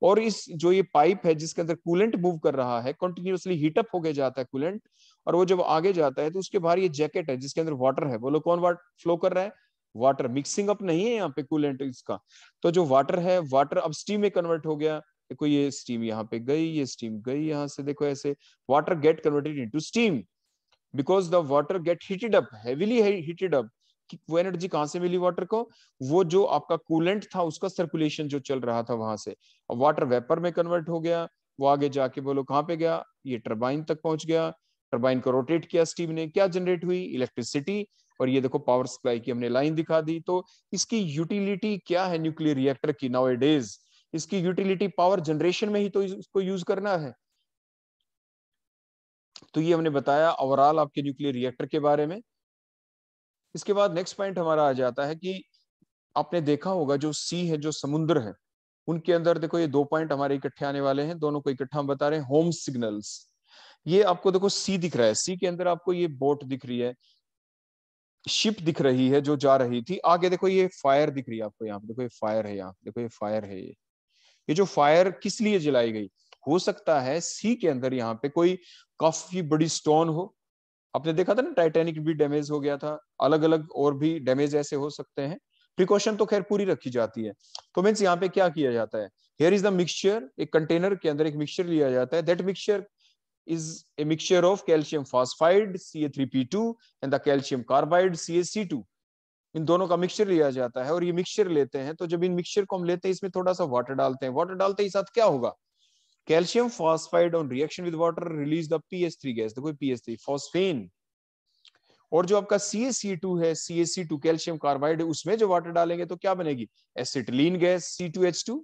और इस जो ये पाइप है जिसके अंदर कूलेंट मूव कर रहा है कंटिन्यूसली हीटअप हो गया जाता है कूलेंट और वो जब आगे जाता है तो उसके बाहर ये जैकेट है जिसके अंदर वाटर है बोलो कौन वाट फ्लो कर रहा है वाटर मिक्सिंग अप नहीं है यहाँ पे कूलेंट इसका तो जो वाटर है वाटर अब स्टीम में कन्वर्ट हो गया देखो ये स्टीम यहाँ पे गई ये स्टीम गई यहाँ से देखो ऐसे water get converted into steam because the water get heated up heavily heated up वो एनर्जी कहां से मिली वाटर को वो जो आपका कूलेंट था उसका सर्कुलेशन जो चल रहा था वहां से वाटर वेपर में कन्वर्ट हो गया वो आगे जाके बोलो कहां पे गया ये टर्बाइन तक पहुंच गया टर्बाइन को रोटेट किया स्टीम ने क्या जनरेट हुई इलेक्ट्रिसिटी और ये देखो पावर सप्लाई की हमने लाइन दिखा दी तो इसकी यूटिलिटी क्या है न्यूक्लियर रिएक्टर की नाउ इसकी यूटिलिटी पावर जनरेशन में ही तो इसको यूज करना है तो ये हमने बताया ओवरऑल आपके न्यूक्लियर रिएक्टर के बारे में इसके बाद नेक्स्ट पॉइंट हमारा आ जाता है कि आपने देखा होगा जो सी है जो समुद्र है उनके अंदर देखो ये दो पॉइंट हमारे इकट्ठे आने वाले हैं दोनों को इकट्ठा हम बता रहे हैं होम सिग्नल्स ये आपको देखो सी दिख रहा है सी के अंदर आपको ये बोट दिख रही है शिप दिख रही है जो जा रही थी आगे देखो ये फायर दिख रही है आपको यहाँ पे देखो ये फायर है यहाँ देखो ये फायर है ये ये जो फायर किस लिए जलाई गई हो सकता है सी के अंदर यहाँ पे कोई काफी बड़ी स्टोन हो आपने देखा था ना टाइटेनिक भी डैमेज हो गया था अलग अलग और भी डैमेज ऐसे हो सकते हैं प्रिकॉशन तो खैर पूरी रखी जाती है तो मीन्स यहाँ पे क्या किया जाता है हेयर इज द मिक्सचर एक कंटेनर के अंदर एक मिक्सचर लिया जाता है that mixture is a mixture of calcium phosphide Ca3P2 and the calcium carbide CaC2 इन दोनों का मिक्सचर लिया जाता है और ये मिक्सचर लेते हैं तो जब इन मिक्सचर को हम लेते हैं इसमें थोड़ा सा वाटर डालते हैं वाटर डालते ही साथ क्या होगा calcium Calcium phosphide on reaction with water release the three gas देखो थ्री फॉस्फेन और जो आपका सी सी एस टू है C C S two calcium carbide उसमें जो वाटर डालेंगे तो क्या बनेगी acetylene gas C two H two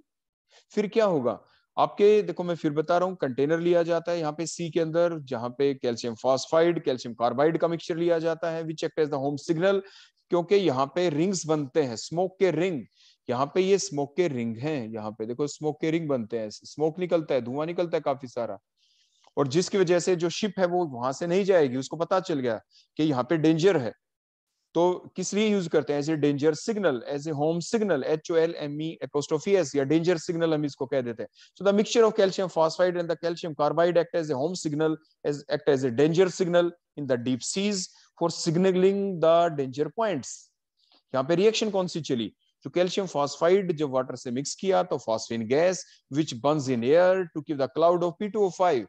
फिर क्या होगा आपके देखो मैं फिर बता रहा हूं कंटेनर लिया जाता है यहाँ पे सी के अंदर जहां पे कैल्शियम फॉस्फाइड कैल्शियम कार्बाइड का मिक्सचर लिया जाता है which act as the home signal क्योंकि यहाँ पे रिंग्स बनते हैं स्मोक के रिंग यहाँ पे ये स्मोक के रिंग हैं यहाँ पे देखो स्मोक के रिंग बनते हैं स्मोक निकलता है धुआं निकलता है काफी सारा और जिसकी वजह से जो शिप है वो वहां से नहीं जाएगी उसको पता चल गया कि यहाँ पे डेंजर है तो किस लिए यूज करते हैं as a danger signal as a home signal H O L M E apostrophe S या डेंजर सिग्नल हम इसको कह देते हैं so the mixture of calcium phosphide and the calcium carbide act as a home signal as act as a danger signal in the deep seas for signalling the danger points यहाँ पे रिएक्शन कौन सी चली तो कैल्शियम फॉस्फाइड जब वाटर से मिक्स किया तो phosphine gas which burns in air to give the cloud of P2O5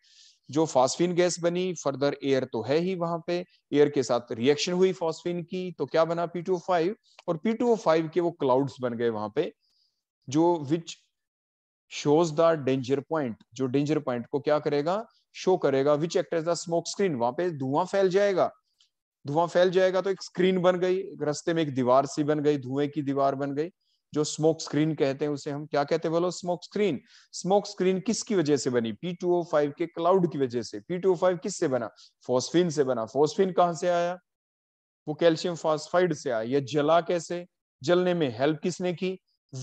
जो फॉस्फिन गैस बनी फर्दर एयर तो है ही वहां पे एयर के साथ रिएक्शन हुई फॉस्फिन की तो क्या बना फाइव और फाइव के वो क्लाउड्स बन गए वहां पे जो which shows the danger point जो डेंजर पॉइंट को क्या करेगा शो करेगा which act as the smoke screen वहां पे धुआं फैल जाएगा धुआं फैल जाएगा तो एक स्क्रीन बन गई रस्ते में एक दीवार सी बन गई धुएं की दीवार बन गई जो स्मोक स्क्रीन कहते हैं उसे हम क्या कहते हैं बोलो स्मोक स्क्रीन स्मोक स्क्रीन किसकी वजह से बनी पी के क्लाउड की वजह से पी किससे बना फोस्फिन से बना फोस्फिन कहां से आया वो कैल्शियम फॉस्फाइड से आया यह जला कैसे जलने में हेल्प किसने की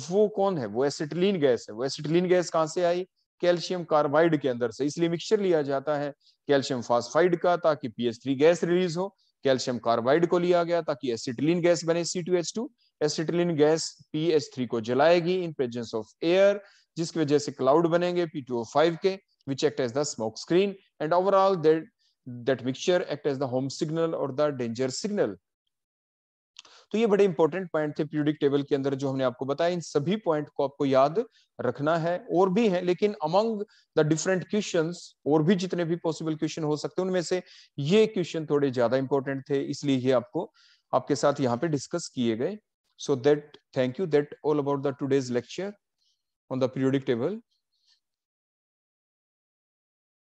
वो कौन है वो एसिटिलीन गैस है वो एसिटिलीन गैस कहां से आई कैल्शियम कार्बाइड के अंदर से इसलिए मिक्सचर लिया जाता है कैल्शियम फॉस्फाइड का ताकि पीएच थ्री गैस रिलीज हो कैल्शियम कार्बाइड को लिया गया ताकि एसिटिलीन गैस बने C two H two acetylene gas P H three को जलाएगी इन प्रेजेंस ऑफ एयर जिसकी वजह से क्लाउड बनेंगे पी टू फाइव के which act as the smoke screen and overall that mixture act as the home signal और द डेंजर सिग्नल तो ये बड़े इंपॉर्टेंट पॉइंट थे पीरियडिक टेबल के अंदर जो हमने आपको बताया इन सभी पॉइंट को आपको याद रखना है और भी है लेकिन अमंग द डिफरेंट क्वेश्चन और भी जितने भी पॉसिबल क्वेश्चन हो सकते हैं उनमें से ये क्वेश्चन थोड़े ज्यादा इंपॉर्टेंट थे इसलिए ये आपको आपके साथ यहाँ पे डिस्कस किए गए so that thank you that all about the today's lecture on the periodic table